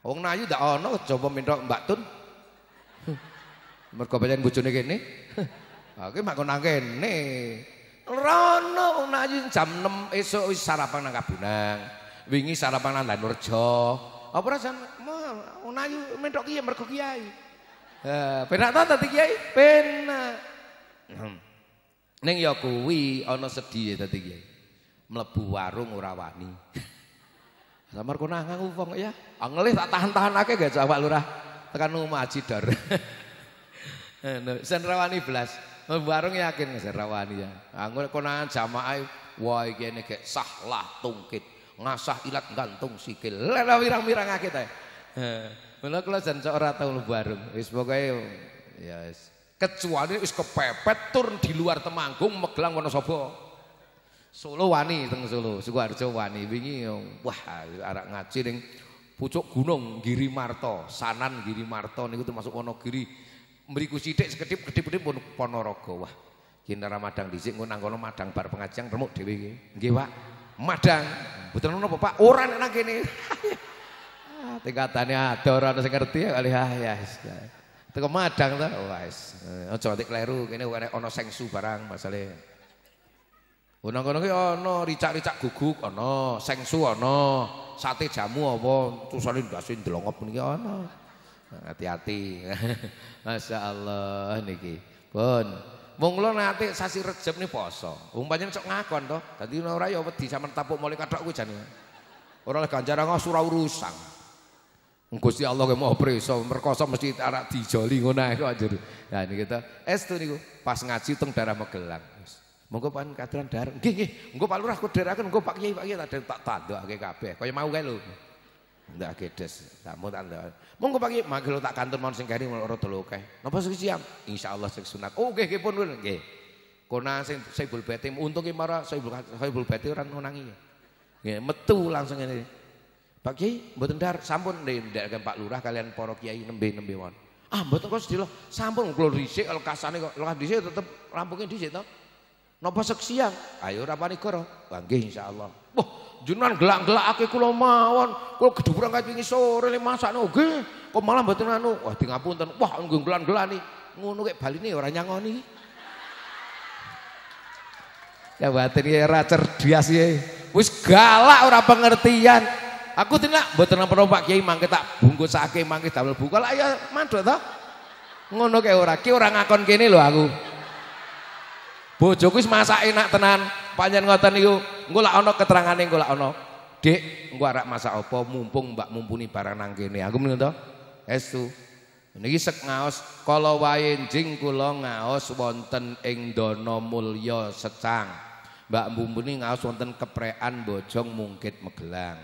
Wong nayu ndak ana coba mintok Mbak Tun. Mergo pancen bojone kene. Ha iki mak nang kene. Rono unayu jam 6 esuk wis sarapan nang Kabunang. Wingi sarapan nang Danurjo. Apa ora jam unayu mentok kiye mergo kiai. Ha penak ta dadi kiai? Penak. Hmm. Ning ya kuwi ana sedhihe dadi kiai. Mlebu warung ora wani. Samar kono ngang wong ya. Angelih ah, tak tahan-tahanake gak jawab lurah. Tekan omah Aji Dar. Sen rawani belas. Bareng yakin senrawani ya. Anggur ah, konangan jamaah e, wah iki nek kayak sahlah tungkit. Ngasah ilat gantung sikil. Lela wirang-wirang akeh ya. Mula kula jan ora tau bareng. Wis pokoke ya wis kecuali wis kepepet tur di luar Temanggung Magelang Wonosobo. Solo wani teng Solo, Sukoharjo wani wingi wah arak ngaji ning pucuk gunung Giri Marto, Sanan Giri Marto niku termasuk Wonogiri. Giri mriku sithik sekedip kedip-kedip pun Ponorogo. Wah, kinara madang dhisik sini nang kono madang bar pengajian remuk dhewe iki. Nggih, Pak. Madang. Mboten napa, Pak. Ora nek nang kene. Ah, Tingkatane ada ora sing ngerti ya kali ah ya. ya. Teko madang lah ta. coba oh, eh, Aja nganti kleru kene ono sengsu barang masalahnya oh, Nang kono ki no ricak-ricak guguk ono sengsu ono sate jamu apa, tusane ndase ndelongop niki ono Hati-hati. Masya Allah niki. Pun. Mung lo nanti sasi rejep nih poso. Umpanya cok ngakon toh. Tadi ora ya wedi sampe tapuk mulai kathok kuwi jane. Ora le ganjaran surau rusang. Gusti Allah yang mau preso merkoso mesti arak dijoli ngono ae kok jero. Nah niki to estu niku pas ngaji teng daerah Magelang. Monggo pan kadran dar. Nggih nggih, engko Pak Lurah kuderaken engko Pak Kiai Pak Kiai tak tak tandukake kabeh. Kaya mau kae lho. Ndak kedes, mau tak ndak. Monggo pagi magel tak kantor mau sing mau ora telu akeh. Napa insya siang? Allah sing sunat. Oh nggih pun pun nggih. Kona sing bul Bati untung marah saya bul peti orang nunangi. Nggih, metu langsung ini. pagi, Kiai dar sampun ndek Pak Lurah kalian porok kiai nembe-nembe mawon. Ah mboten kok sedih sampun kula kalau kasane kok kalau dhisik tetep rampunge dhisik to. Napa sek siang? Ayo rapani koro, Wah insya Allah. boh jenengan gelak aku kula mawon. Kula geduburan kae wingi sore le masakno nggih. Kok malah mboten anu. Wah, di ngapunten. Wah, nggo gelan nih Ngono kek baline ora nyangoni. Ya batin ya ora cerdas ya. Wis galak ora pengertian. Aku tidak mboten napa Pak Kiai mangke tak bungkusake mangke damel buka lah ya mandek to. Ngono kek ora. Ki ora ngakon kene lho aku. Bojoku wis masak enak tenan. Panjen ngoten niku Gula ono keterangan yang ono. lak ana. Dik, masa arak masa opo mumpung Mbak mumpuni barang nang ini Aku ngono to. Estu. Niki sek ngaos kalau wayen jing kula ngaos wonten ing dana mulya secang. Mbak mumpuni ngaos wonten keprean bojong mungkit Megelang.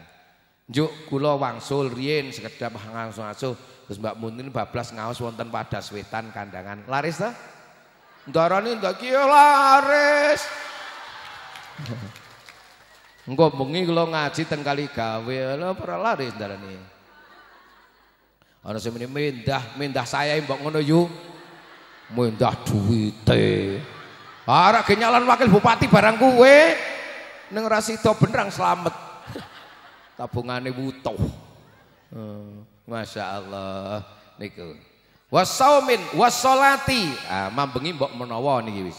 Juk kula wangsul rien sekedap langsung asuh terus Mbak Mumpuni bablas ngaos wonten pada swetan kandangan. Laris to? Ndarani ndak iya, laris. Engko bengi kula ngaji teng kali gawe, lho para Orang darani. Ana semene mindah, mindah saya mbok ngono yu. Mindah duwite. Ora ah, ge nyalon wakil bupati barang kuwe. Ning ora sida benerang slamet. Tabungane wutuh. Hmm, Masya Allah niku. Wasaumin wasolati. Ah mambengi mbok menawa niki wis.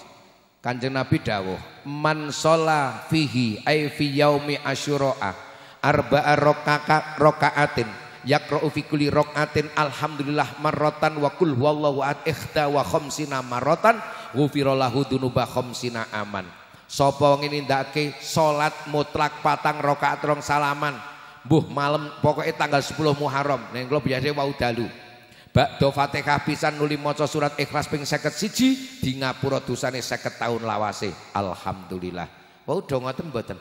Kanjeng Nabi dawuh, "Man shola fihi ay fi yaumi asyura arba'a raka'atin yaqra'u fi kulli raka'atin alhamdulillah marratan wa qul huwallahu ahad ikhta wa khamsina marratan ghufira lahu dunuba khamsina aman." Sapa wong ini ndake salat mutlak patang rakaat rong salaman. Mbuh malam pokoknya tanggal 10 Muharram. Ning kula biasa wau dalu. Bakdo Fatihah pisan nuli maca surat Ikhlas ping 51 di ngapura dosane 50 tahun lawase. Alhamdulillah. Wau do ngoten mboten?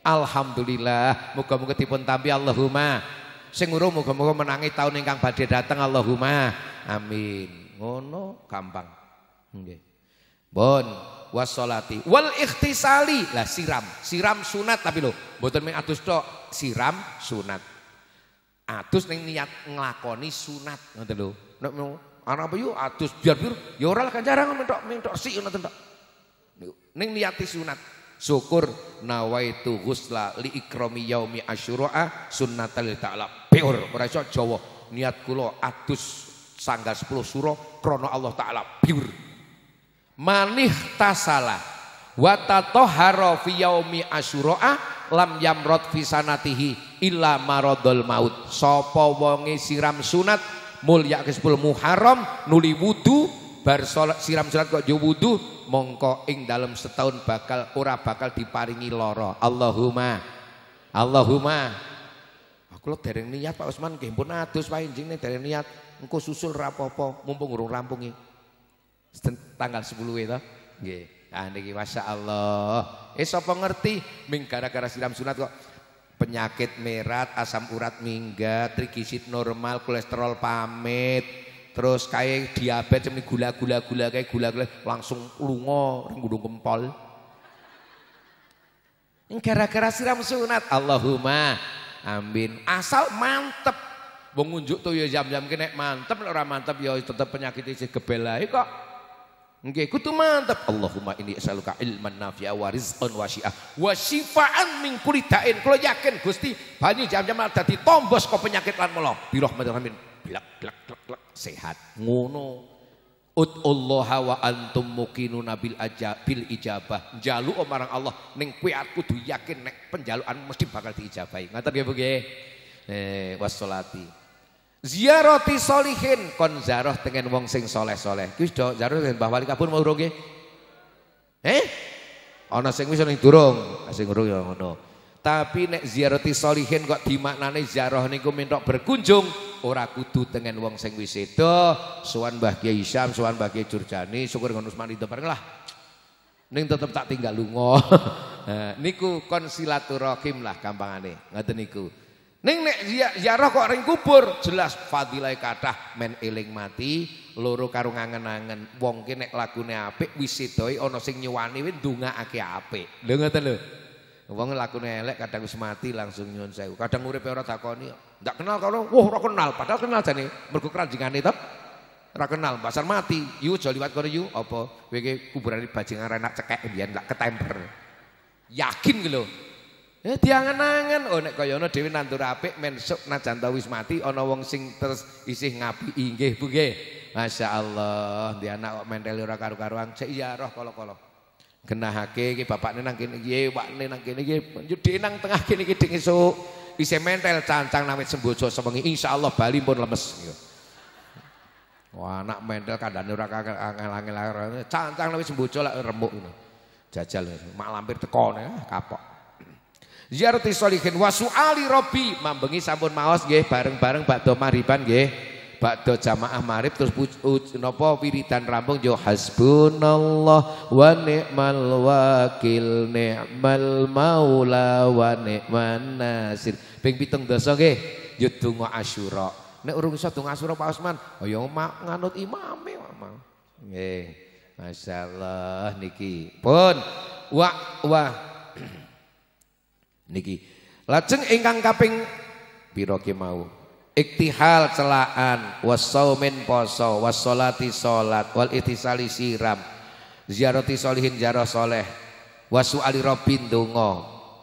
Alhamdulillah. Muga-muga dipun tampi Allahumma. Sing urung muga-muga menangi yang ingkang badhe datang Allahumma. Amin. Ngono gampang. Nggih. Bon wasolati wal ikhtisali lah siram siram sunat tapi lo mboten meng atus tok siram sunat atus neng niat ngelakoni sunat ngoten lo, Nek mau anak bayu atus biar biar ya orang kan jarang mentok mentok sih ngoten lo, neng niati sunat. Syukur nawaitu husla li ikromi yaumi asyura sunnatal ta'ala. Peor ora iso Jawa. Niat kula atus sangga 10 suro krono Allah taala. Piur. Manih tasala wa tatahhara fi yaumi lam yamrod fisanatihi illa marodol maut sapa wonge siram sunat mulya ke 10 Muharram nuli wudu bar sholat, siram sunat kok yo wudu mongko ing dalam setahun bakal ora bakal diparingi loro Allahumma Allahumma aku lo dereng niat Pak Usman nggih pun adus Pak Injing nih dereng niat engko susul rapopo mumpung urung rampungi tanggal 10 itu ya, nggih Ah niki Masya Allah. Eh sapa ngerti ming gara-gara siram sunat kok penyakit merat, asam urat minggat, trigisit normal, kolesterol pamit, terus kayak diabetes ini gula-gula gula kayak gula-gula langsung lungo ring kempol. Gara-gara siram sunat Allahumma amin. Asal mantep. Wong ngunjuk tuh ya jam-jam kene mantep orang mantep ya tetap penyakit isi gebel kok. Nggih, kudu mantap. Allahumma inni as'aluka ilman nafi'a wa rizqan wasi'ah wa syifaan min kulli da'in. Kula yakin Gusti banyu jam-jam dadi tombos saka penyakit lan mulo. Bi rahmatir Blak blak blak blak sehat. Ngono. Ut'ullaha wa antum muqinuna bil ijabah. Jalu oh, marang Allah ning kuwi aku kudu yakin nek penjalukan mesti bakal diijabahi. Ngaten nggih Bu nggih. Eh Ziarati solihin kon ziarah dengan wong sing soleh-soleh. Kuwi do ziarah dengan Mbah Wali mau rugi. Eh? ono sing wis ning durung, ah, sing durung ya ngono. Tapi nek ziarati solihin kok dimaknane ziarah niku mintok berkunjung ora kudu dengan wong sing wis sedo, suwan Mbah Kiai Hisam, sowan Mbah Kiai Jurjani, syukur ngono Usman itu bareng lah. Ning tetep tak tinggal lunga. Eh, niku kon silaturahim lah gampangane. Ngaten niku. Neng nek ya-, ziarah kok ring kubur, jelas fadilai kathah men eling mati, loro karo ngangen-angen. Wong ki nek lagune apik wis sedoi ana sing nyuwani wis ndongaake apik. Lho ngoten lho. Wong lakune elek kadang wis mati langsung nyuwun sewu. Kadang uripe ora takoni, ndak kenal karo, wah ora kenal, padahal kenal jane. Mergo kranjingane tetep ora kenal, pasar mati. Yu aja liwat kono yu, apa kowe ki kuburane bajingan enak cekek mbiyen lak ketemper. Yakin ki eh diangen-angen. Oh nek kaya ngono dhewe nandur apik mensuk najan ta wis mati ana wong sing terus isih ngapi inggih Bu nggih. Masyaallah, di anak kok menteli ora karo-karuan, sik ya roh kala-kala. Genahake iki bapakne nang kene iki, eh, wakne nang kene iki, yudi nang tengah kini iki ding esuk. Isih mentel cancang namit sembojo sewengi insyaallah Bali pun lemes. Wah, anak mentel kandhane ora angel-angel cancang namit sembojo lah remuk ngono. Jajal mak lampir teko ah, kapok ziarati solihin wa suali robbi mambengi sampun maos nggih bareng-bareng bakdo mariban nggih bakdo jamaah marib terus napa wiridan rampung yo hasbunallah wa ni'mal wakil ni'mal maula wa ni'man nasir ping 7 dosa nggih yo donga asyura nek urung iso donga asyura Pak Usman ya nganut imame nggih masyaallah niki pun wa wa Niki. Lajeng ingkang kaping piro mau? Iktihal celaan, wasaumin poso, wasolati salat, wal itisali siram, ziarati solihin jaro soleh, wasu alirobin dongo.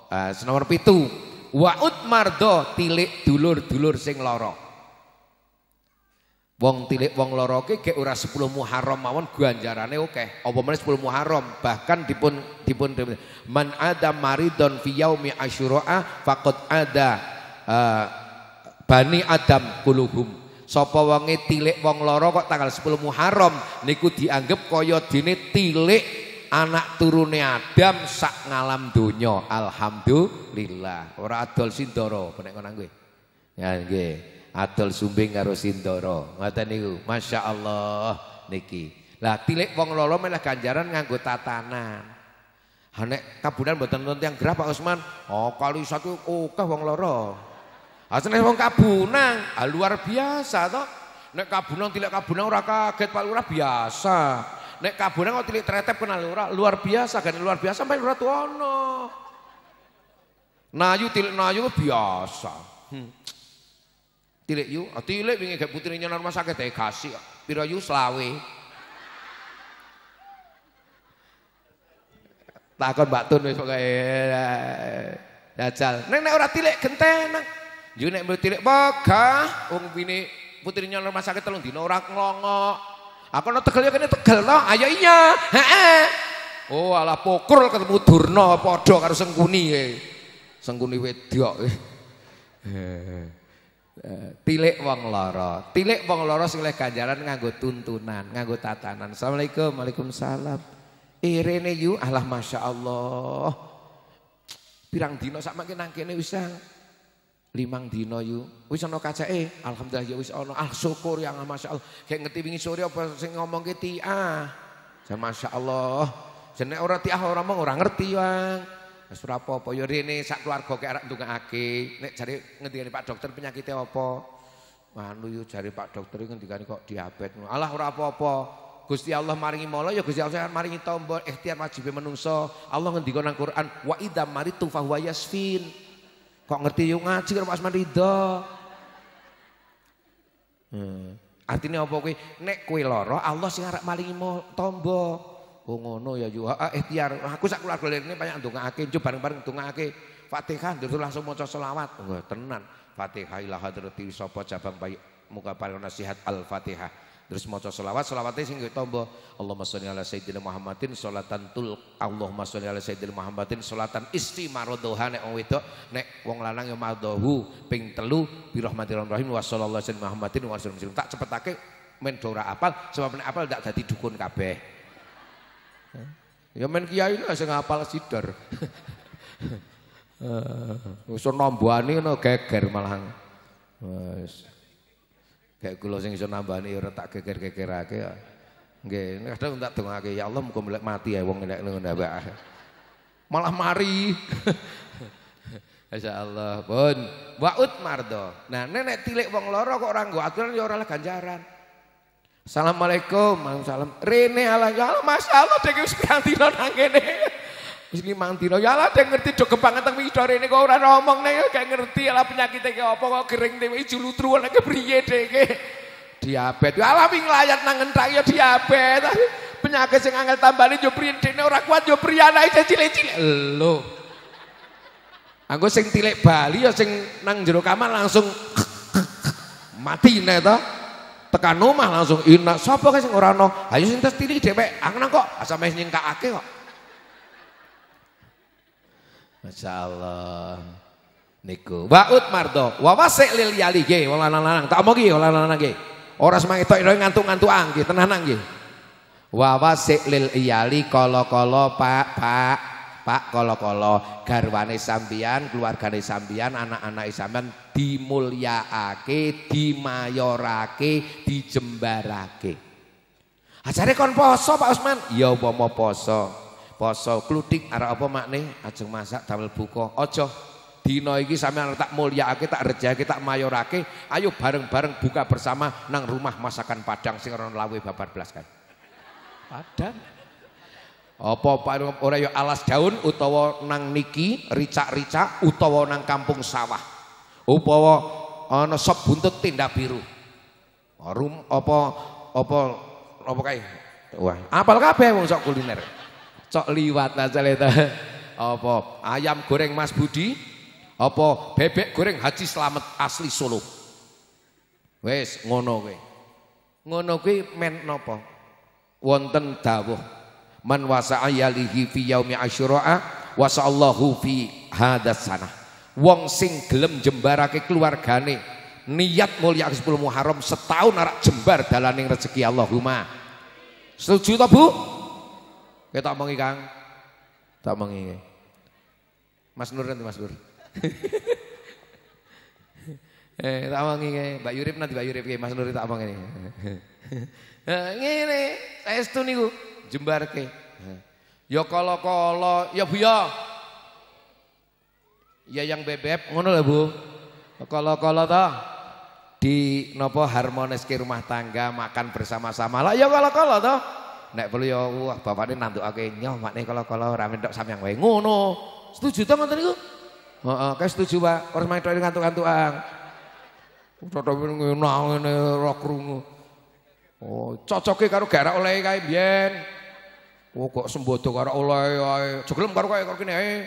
Uh, ah, nomor pitu. Wa'ud mardo tilik dulur-dulur sing lorok. Wong tilik wong loro ke ura sepuluh muharom Muharram mawon ganjarane oke, Apa mana sepuluh Muharram bahkan dipun dipun man ada maridon fi yaumi asyura fakot ada eh, bani adam kuluhum. Sapa wonge tilik wong lorok kok tanggal 10 Muharram niku dianggap kaya dene tilik anak turune Adam sak ngalam dunyo, Alhamdulillah. Ora adol sindoro penek kono kuwi. Ya nggih adol sumbing karo sindoro ngoten niku Masya Allah niki lah tilik wong lolo malah ganjaran nganggo tatanan Hanek kabunan mboten nonton yang gerah Pak Usman. Oh, kali satu okeh oh, wong loro. Asline wong kabunang, ah, luar biasa toh. Nek kabunang tilik kabunang ora kaget Pak Lurah biasa. Nek kabunang kok tilik tretep kenal ora luar biasa, kan luar biasa sampai ora tuono. Nayu tilik nayu biasa. Hmm. Tilik yu, ah, tilik wingi gak putri nyenar rumah sakit teh kasih. Piro yu selawe. Takon Mbak Tun wis pokoke eh, Dajal. Neng nek ora tilik genten. Yo nek mbok tilik pegah wong bini putri nyenar rumah sakit telung dina ora ngelongo. Aku no tegel ya kene tegel lo, Ayo ah, ya iya. Heeh. Oh ala pokrol ketemu Durna padha karo Sengkuni. Eh. Sengkuni wedok. Heeh. Eh, tilik wong loro. Tilik wong loro sing oleh ganjaran nganggo tuntunan, nganggo tatanan. Assalamualaikum, Waalaikumsalam. Irene yu alah Masya Allah. Pirang dino sama makin nang kene wis limang dino yu. Wis kaca eh, alhamdulillah ya wis ana. Ah syukur yang Masya Allah. Kayak ngerti bingi sore apa sing ngomongke tiah. ah. Ya, Masya Allah. Jenenge ora tiah orang mong orang ngerti, Bang. Wis apa-apa ya rene sak keluarga kek arek ndongakake. Nek jare ngendikane Pak dokter penyakitnya apa? Manu yo jare Pak dokter ngendikane kok diabetes. Allah ora apa-apa. Gusti Allah maringi molo ya Gusti Allah maringi tombol ikhtiar wajib menungso. Allah ngendika nang Quran wa idza maritu fa huwa yasfin. Kok ngerti yo ngaji karo Pak Asman Ridho. Hmm. Artinya apa kowe nek kowe lara Allah sing arek maringi tombol oh ngono ya yo ah tiar ah, eh, aku sak keluarga ini banyak ndongaake njub bareng-bareng ndongaake Fatihah terus langsung mau selawat oh, tenan Fatihah ila hadrati sapa cabang bayi muka paling nasihat Al-Fatihah terus mau maca selawat selawatnya sing tombo Allahumma salli ala sayyidina Muhammadin sholatan tul Allahumma salli ala sayyidina Muhammadin sholatan istimaradha nek wong wedok nek wong lanang ya madhahu ping telu bi rahmatir rahim wa sallallahu alaihi Muhammadin wa tak cepetake men ora apal sebab nek apal tidak dadi dukun kabeh Ya men kiai lah sing ngapal sidar. Wis eh. nombani ngono geger malah. Wis. Kayak kula sing iso nambani ya ora tak geger-gegerake ya. Nggih, kadang tak dongake ya Allah muga melek mati ya wong nek ngono Malah mari. Masyaallah, Allah pun. Waud mardo. Nah nenek tilik wong loro kok orang gue aturan ya orang ganjaran. Assalamualaikum, salam, Rene ala ya Allah masyaallah dek wis pirang dina nang Wis limang dina. Ya Allah dek ngerti do gebang teng wito rene kok ora ngomong nek kaya ngerti ala penyakite ki apa kok gering dewe julutru nek kepriye dek. Diabet. Ya Allah wing layat nangen entak ya diabet. Penyakit sing angel tambahin yo priye dekne orang kuat yo priye itu cilik-cilik. Lho. Anggo sing tilik Bali ya sing nang jero kamar langsung mati nek to tekan rumah langsung ina iya, sapa kae sing ora ana ayo sing tes tiri dhewek angen kok asame nyengkakake kok masyaallah niku waud mardo wawasek lil yali ge wala lanang tak omongi wala lanang-lanang ge ora semangat tok ngantuk-ngantukan ge tenanan ge wawasek lil yali kala-kala pak pak Pak Kolo-kolo garwane sambian, keluargane sambian, anak-anak sambian dimulyaake, dimayorake, dijembarake.
Acara kon poso Pak Usman?
Ya mau poso. Poso klutik arah apa makne? Ajeng masak damel buka. ojo dina iki sampean tak mulyaake, tak rejake, tak mayorake, ayo bareng-bareng buka bersama nang rumah masakan Padang sing ana lawe babar belas kan. Padang apa ora ya alas daun utawa nang niki ricak-ricak utawa nang kampung sawah upowo ana sop buntut tindak biru rum apa apa apa kae wah apal kabeh wong sok kuliner cok liwat asale opo apa ayam goreng Mas Budi apa bebek goreng Haji Slamet asli Solo wes ngono kowe ngono kuwi men napa wonten dawuh man wasa'a yalihi fi yaumi asyura wasallahu fi hadas sana wong sing gelem jembarake keluargane niat mulia 10 Muharram setahun arak jembar dalaning rezeki Allahumma setuju ta Bu kita ya, omongi Kang tak omongi Mas Nur nanti Mas Nur eh tak omongi Mbak Yurip nanti Mbak Yurip Mas Nur tak omongi eh, ngene saya setuju niku Jembar ke, Ya kalau kalau, ya Bu ya. Ya yang bebek ngono lah Bu. kalau ya kalau ta di nopo harmonis ke rumah tangga makan bersama-sama. Lah ya kalau kalau ta. Nek perlu ya wah nantu nandukake nyoh makne kalau ramen dok sam yang wae. Ngono. Setuju ta ngoten itu? Heeh, setuju Pak. orang main ngantuk-ngantukan. Toto ngene ngene rok rungu, Oh, cocoke karo gara oleh kae bien, Oh kok sembodo karo Allah ae. Ya, ya. Jeglem karo kaya kene ae. Eh.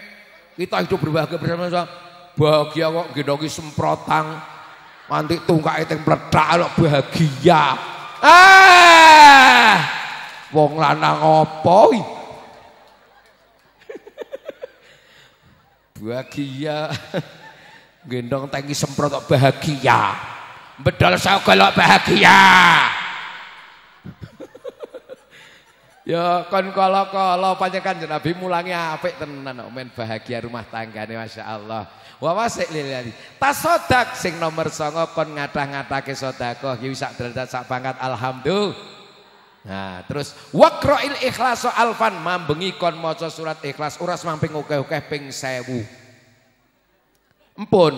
Kita hidup berbahagia bersama sama. Bahagia kok gendongi semprotang. Nanti tungkak itu pletak lo bahagia. Ah! Wong lanang ngopoi bahagia. Gendong tangi semprot bahagia. Bedal Bedol kalau bahagia. Ya kon kalau kalau panjenengan Nabi mulangi apa tenan kok men bahagia rumah tanggane masya Allah, wawasek lilani. Tasodak sing nomor songo, kon ngadah-ngatake sedekah iki sak derajat sak pangkat alhamdulillah. Nah, terus ikhlas so alfan mambengi kon mojo surat ikhlas uras mamping akeh-akeh ping 1000. Empun.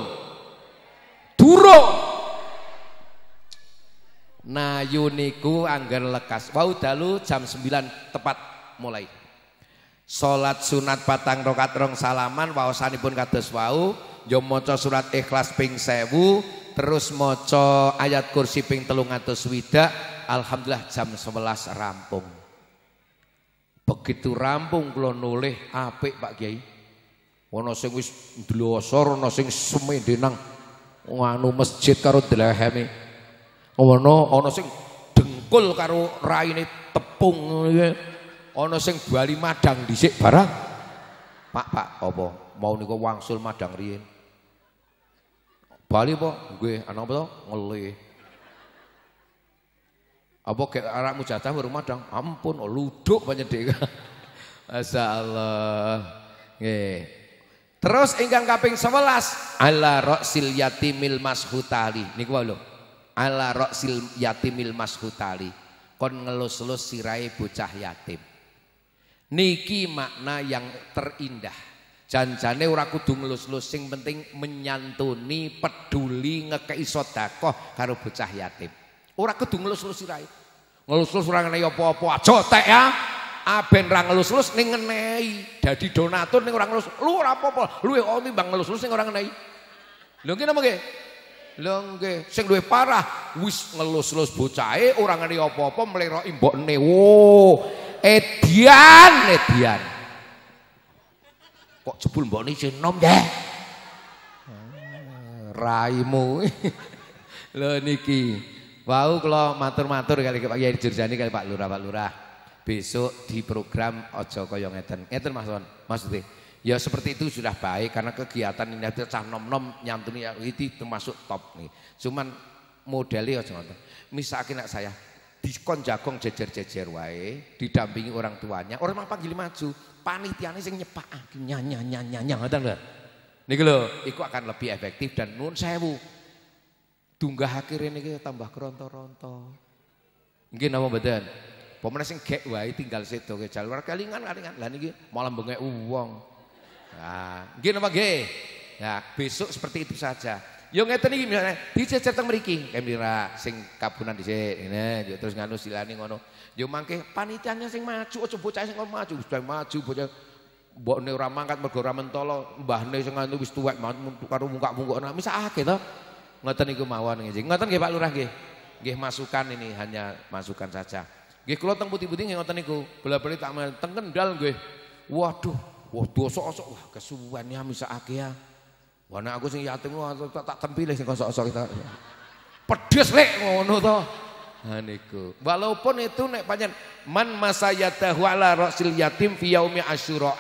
Durung Nayu niku angger lekas. Wau dalu jam 9 tepat mulai. Salat sunat patang rokat rong salaman waosanipun kados wau, yo maca surat Ikhlas ping sewu terus maca ayat kursi ping widak alhamdulillah jam 11 rampung. Begitu rampung kula nulih apik Pak Kiai. Ana sing wis ndlosor, ana sing semendenang nganu masjid karo deleheme. Ono ono sing dengkul karo raine tepung ya. ono sing bali madang dhisik barang. Pak, Pak, apa? Mau niku wangsul madang riin Bali apa? gue ana apa to? Ngelih. Apa ke arah mujatah baru madang? Ampun, oh, luduk panjenengan. Masyaallah. Nggih. Terus ingkang kaping 11 ala roksil yatimil hutali. niku lho. ala roksil yatimil mashutali kon ngelus-lus sirai bocah yatim niki makna yang terindah janjane ora kudu ngelus-lus sing penting menyantuni peduli ngekei sodakoh karo bocah yatim ora kudu ngelus-lus sirai ngelus-lus orang ngenei apa-apa aja tek ya aben ra ngelus-lus ning ngeni, dadi donatur ning orang ngelus lu ora apa-apa luwe omi bang ngelus-lus ning orang ngenei lho ngene Lengge, sing duwe parah wis ngelus-lus bocahe ora ngene apa-apa mlero imbokne. Wo, Edian, Edian. Kok jebul mbokne isih enom, ya? Raimu. Lho niki. Wau kula matur-matur kali Pak Kyai Jurjani kali Pak Lurah, Pak Lurah. Besok di program aja kaya ngeten. Ngeten Mas Won, Ya seperti itu sudah baik karena kegiatan ini ada cah nom-nom nyantuni ya itu termasuk top nih. Cuman modelnya aja ngoten. Misake saya diskon jagong jejer-jejer wae, didampingi orang tuanya, orang apa panggil maju, nih sing nyepak nyanyi ah, nyanyi nyanyi ngoten nggak? Niki lho, iku akan lebih efektif dan nun sewu. Dunggah ini kita tambah keronto-ronto. Nggih nama badan Pemenang sing gek wae tinggal situ ke jalur kelingan kelingan. Lah niki malam bengek uang. Nah, nggih napa nggih? Nah, besok seperti itu saja. Yo ngeten iki misalnya dijejer teng mriki kemira sing kabunan di sini. terus nganu silani ngono. Yo mangke panitianya sing maju aja bocah sing maju, sudah maju bocah mbokne ora mangkat mergo ora mentolo, mbahne sing nganu wis tuwek karo mungkak nggak misahake to. Ngoten niku mawon nggih. Ngoten nggih Pak Lurah nggih. Nggih masukan ini hanya masukan saja. Nggih kula teng putih-putih nggih ngoten niku. Bola-bali tak teng Kendal gue. Waduh, wah dosa osok wah kesuwan ya akeh ya. Wana aku sing yatim lu tak tak tempilih sing kosok-kosok kita. Pedes lek ngono to. Ha niku. Walaupun itu nek panjen man masayatahu ala rasil yatim fi yaumi asyura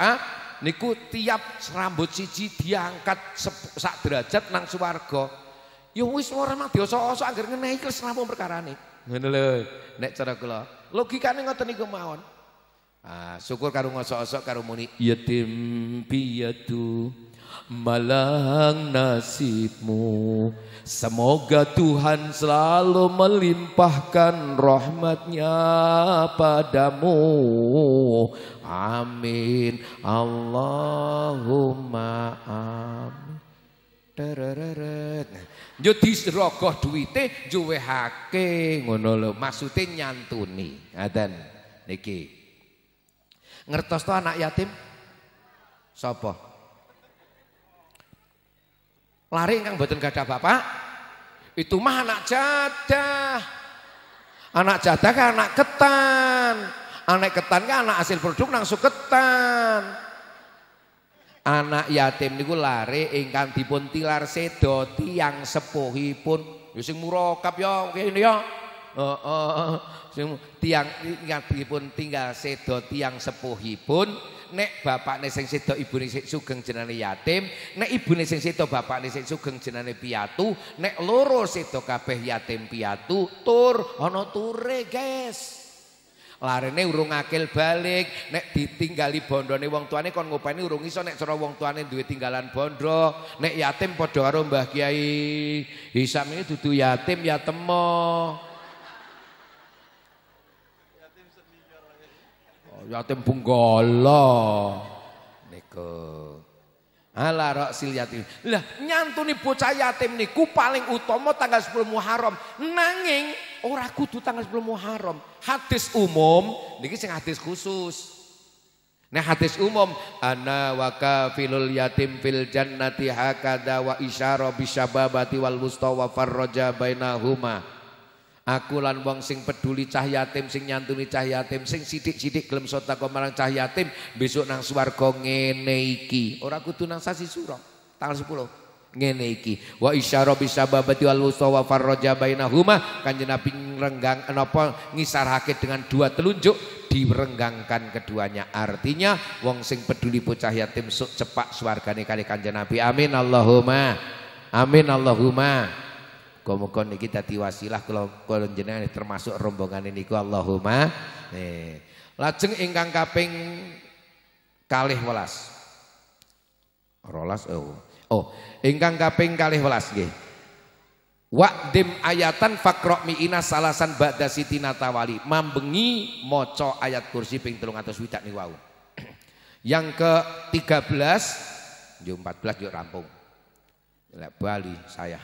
niku tiap rambut siji diangkat sak derajat nang swarga. Ya wis ora mah dosa osok anggere iki wis rampung perkarane. Ngono lho nek cara kula. Logikane ngoten niku mawon. Ah, syukur karo ngosok-osok karo muni yatim piatu malang nasibmu Semoga Tuhan selalu melimpahkan rahmatnya padamu Amin Allahumma amin Jo Yo disrogoh duwite juwehake ngono lho, maksude nyantuni. Ngaten niki. Ngertos to anak yatim? Sopo? Lari kang boten gadah bapak? Itu mah anak jadah. Anak jadah kan anak ketan. Anak ketan kan anak hasil produk langsung ketan. Anak yatim gue lari ingkang dipun tilar sedo tiyang sepuhipun. Ya murokap yo, ya Yo. ya. Oh, oh, oh. tiang tinggal sedo tiang sepuhipun nek bapak nih sing sedo ibu nih sugeng jenane yatim nek ibu nih sing sedo bapak nih sing sugeng jenane piatu nek loro sedo kabeh yatim piatu tur ono ture guys larene urung akil balik nek ditinggali bondo nih wong tuane kon ngupani urung iso nek cara wong tuane duwe tinggalan bondo nek yatim podo aro mbah kiai hisam ini dudu yatim yatemo Yatim punggala. Niku. Ala ah, raksil yatim. Lah nyantuni bocah yatim niku paling utama tanggal 10 Muharram. Nanging ora kudu tanggal 10 Muharram. Hadis umum niki sing hadis khusus. Nah hadis umum ana wa kafilul yatim fil jannati hakada wa isyara bisababati wal mustawa farraja bainahuma. Aku lan wong sing peduli cah yatim, sing nyantuni cah yatim, sing sidik-sidik gelem sota marang cah yatim, besok nang swarga ngene iki. Ora kudu nang sasi sura, tanggal 10 ngene iki wa isyara bisababati wal wusa wa farraja bainahuma kanjeng Nabi renggang eh, napa ngisarake dengan dua telunjuk direnggangkan keduanya artinya wong sing peduli bocah yatim sok cepak swargane kali kanjeng Nabi amin Allahumma amin Allahumma Muga-muga niki dadi wasilah kula kula jenengan termasuk rombongan ku Allahumma. Nih. Eh. Lajeng ingkang kaping kalih welas. Rolas oh. Oh, ingkang kaping kalih welas nggih. Wa'dim ayatan fakro mi'ina salasan ba'da siti tawali. Mambengi moco ayat kursi ping telung atas widak nih wau. Yang ke 13, 14 yuk rampung. Lek Bali saya.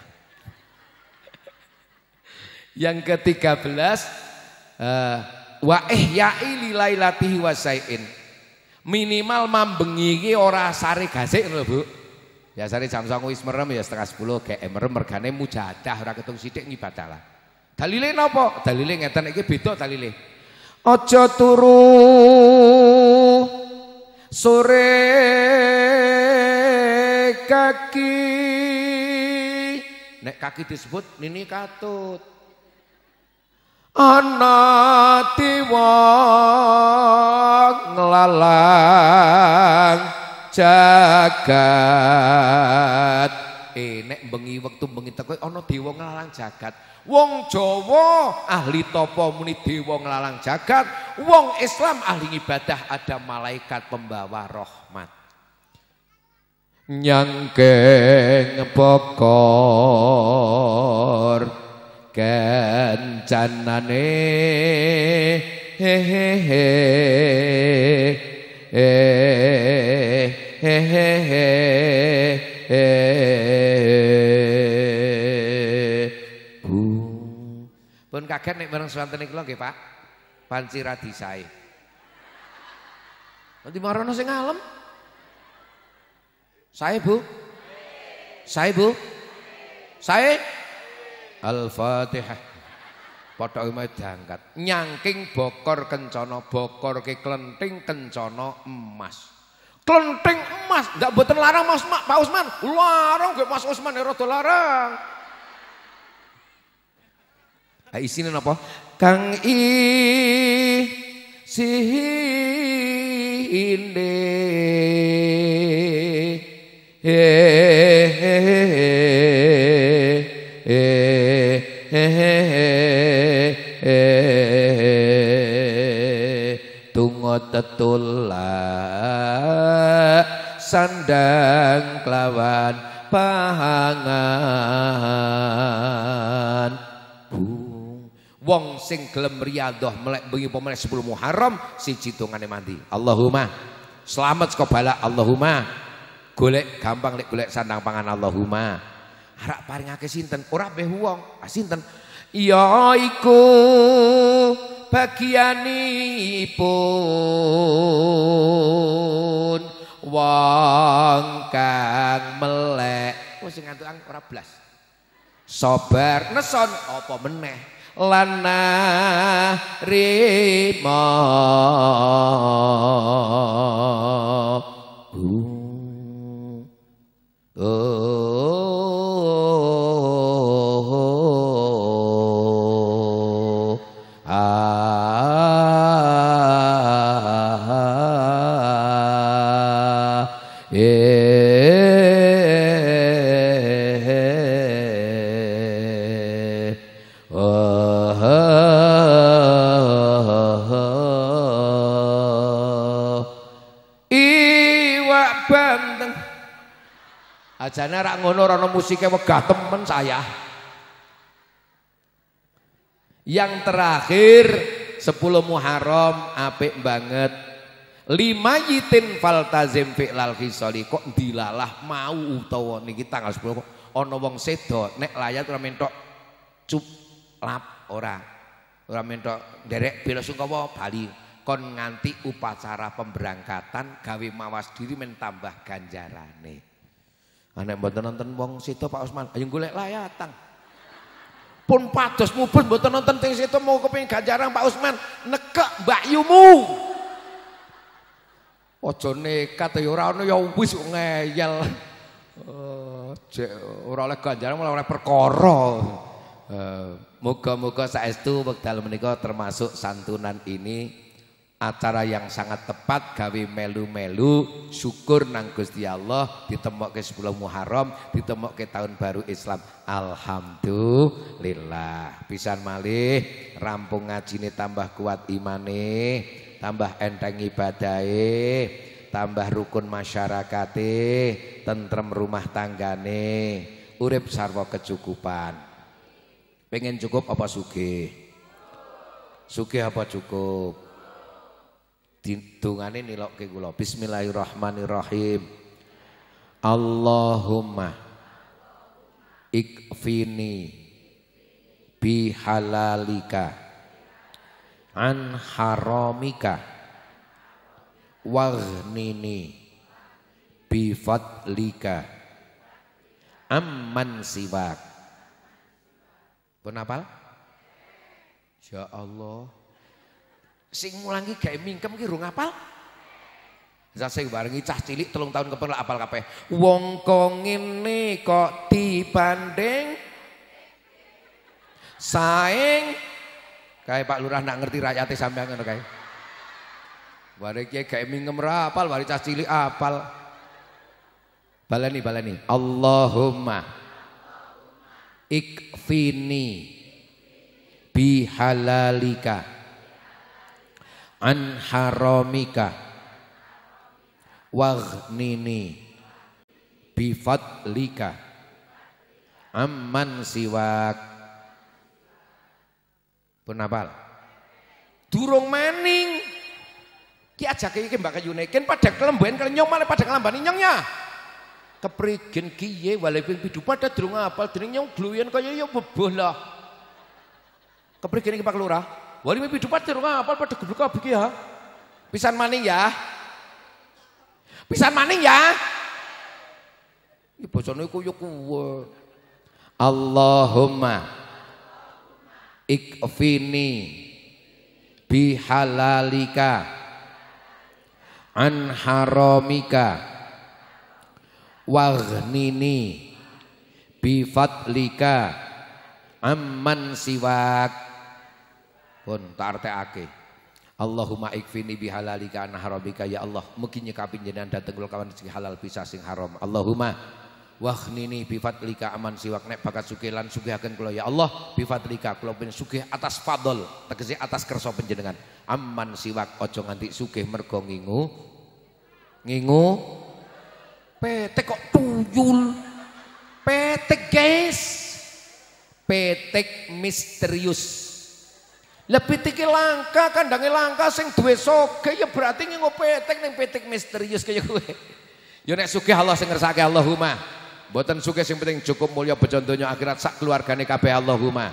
Yang ke-13 eh wa ihya'i lilailatihi wasain. Minimal mambengi iki ora sare gasik lho, Bu. Ya sare jam 09.00 wis merem ya setengah 10 gek eh, merem mergane mujadah ora ketung sithik ngibadah lah. Dalile napa? Dalile ngeten iki beda dalile. Aja turu sore kaki. Nek kaki disebut nini katut. anati wong lalang jagat eh bengi wektu bengi teko ana dewa nglalang jagat wong jawa ahli topo muni dewa nglalang jagat wong islam ahli ibadah ada malaikat pembawa rahmat nyangkeng pokor kencanane he he he he he he he he pun kaget nek bareng suwanten niku nggih Pak panci radi sae nanti marono sing ngalem sae Bu sae Bu sae, bu. sae. Al-Fatihah. Padha iku diangkat. Nyangking bokor kencana, bokor ke klenting kencana emas. Klenting emas, enggak boten larang Mas Mak, Pak Usman. Larang gue Mas Usman ya rada larang. Ha isine napa? Kang i sihinde tungo tetulak sandang kelawan pahangan bung wong sing gelem riyadhah melek bengi pemene 10 Muharram siji tungane mandi Allahumma selamat saka bala Allahumma golek gampang lek golek sandang pangan Allahumma harap paringake sinten ora beh wong ah, sinten Ya iku bagianipun wong kang melek wis ngantukan ora blas sabar neson apa meneh Lanah rima uh. Oh. uh. ora musiknya musike wegah temen saya. Yang terakhir 10 Muharram apik banget. Lima yitin faltazim fi'lal khisali kok dilalah mau utawa niki tanggal 10 kok ana wong sedo nek layat ora mentok cup lap ora. Ora mentok derek bela sungkawa bali kon nganti upacara pemberangkatan gawe mawas diri men tambah ganjarane. Anak ah, mboten nonton wong situ Pak Usman, ayo golek layatan. Pun patos mubun mboten nonton teng situ mau kepengin ganjaran Pak Usman, nekek bayumu Aja nekat ya ora ono ya wis ngeyel. Cek eh, ora oleh ganjaran malah oleh perkara. Eh, moga-moga saestu wekdal menika termasuk santunan ini acara yang sangat tepat gawe melu-melu syukur nang Gusti Allah ditemokke 10 Muharram ke tahun baru Islam alhamdulillah pisan malih rampung ngajine tambah kuat imane tambah enteng ibadahe tambah rukun masyarakat tentrem rumah tanggane urip sarwa kecukupan pengen cukup apa sugih sugih apa cukup ditungane nilokke kula bismillahirrahmanirrahim Allahumma ikfini bihalalika an haramika waghnini bifadlika amman siwak pun apal ya Allah Sing lagi kayak gawe mingkem ki rung apal. Sase barengi cah cilik telung tahun kepen apal kabeh. Wong kok ini kok dibanding saing kayak Pak Lurah nak ngerti rakyatnya sampean ngono kae. Bare kayak gawe mingkem ra apal, cah cilik apal. Baleni baleni. Allahumma ikfini bihalalika an haramika waghnini bifadlika amman siwak pun apal durung maning ki ke iki Mbak Kayune ken padha kelemben nyong malah padha kelambani nyongnya keprigen kiye walaupun pidu durung apal dening nyong gluyen kaya ya beboh lah keprigen iki Pak Lurah Wali mimpi dupat rumah apa? pada geblek abik ya. Pisan maning ya. Pisan maning ya. Iki bosone yuk kuwe. Allahumma ikfini bihalalika an haramika waghnini bifatlika amman siwak pun tak ake. Allahumma ikfini bihalalika an haramika ya Allah mungkin nyekapin jenengan dateng kula kawan sing halal bisa sing haram Allahumma wah nini bifat lika aman siwak nek bakat suki lan sugihaken kula ya Allah Bifat lika kula pun sugih atas fadl tegese atas kersa panjenengan aman siwak aja nganti sugih mergo ngingu ngingu petek kok tuyul petek guys petek misterius lebih tinggi langka, kandange langka sing duwe soge ya berarti ini ngopetek, neng petik misterius kayak gue. Ya nek suki Allah sing ngersake Allahumma. Mboten suki sing penting cukup mulia. bejo akhirat sak keluargane kabeh Allahumma.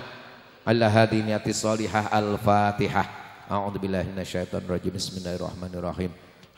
Allah hadi ati salihah al-Fatihah. A'udzubillahi minasyaitonir rajim. Bismillahirrahmanirrahim.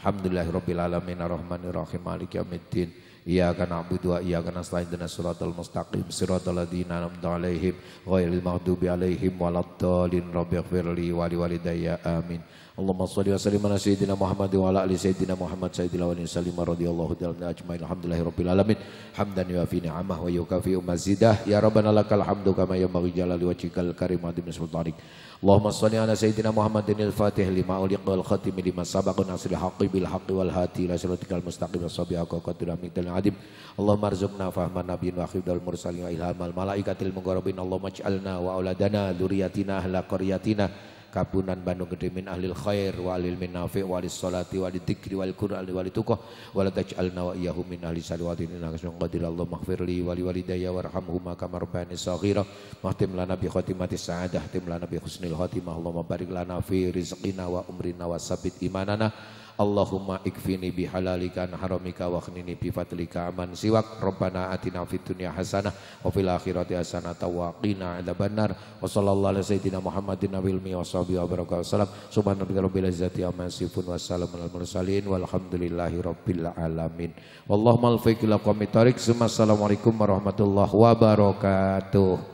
Alhamdulillahirabbil alamin arrahmanirrahim maliki yaumiddin. Ia Iyyaka na'budu wa iyyaka nasta'in ihdinas suratul mustaqim siratal ladzina an'amta 'alaihim ghairil maghdubi 'alaihim waladdallin rabbighfir Wali Wali Daya, amin Allahumma salli wa sallim ala sayyidina Muhammad wa ala ali sayyidina Muhammad sayyidil awwalin salim radhiyallahu ta'ala ajmain alhamdulillahi rabbil alamin hamdan yuafi ni'amah wa yukafi mazidah ya rabbana lakal hamdu kama yanbaghi jalali wajhikal karim wa adhim sultanik Allahumma salli ala sayyidina Muhammadin al-Fatih lima uliq wal khatim lima sabaq nasril haqqi bil haqqi wal hati ila siratikal mustaqim sabi aqaqatil amidil adim Allahumma arzuqna fahman nabiyyin wa khibdal mursalin wa ilhamal malaikatil mugharibin Allahumma ij'alna wa auladana dzurriyyatina ahla qaryatina Kabunan Bandung Gede min ahlil khair walil min nafi' walis salati walid dzikri wal qur'an walituqah Walataj Al wa iyahu min ahli salawati innaka samiyyun qadir Allah maghfirli wa li walidayya warhamhuma kamar bani sahira mahtim lana bi khatimati sa'adah tim lana bi khusnil khatimah Allah barik lana fi rizqina wa umrina wa sabit imanana Allahumma ikfini bihalalika an haramika wa khnini bi fadlika aman siwak Rabbana atina fid dunya hasanah wa fil akhirati hasanah wa qina adzabannar wa sallallahu alaihi sayyidina Muhammadin nabil mi wa sahbihi wa baraka wasallam subhana rabbil izzati amma yasifun wa salamun al mursalin walhamdulillahi rabbil alamin wallahumma al fiqla qamitarik assalamualaikum warahmatullahi wabarakatuh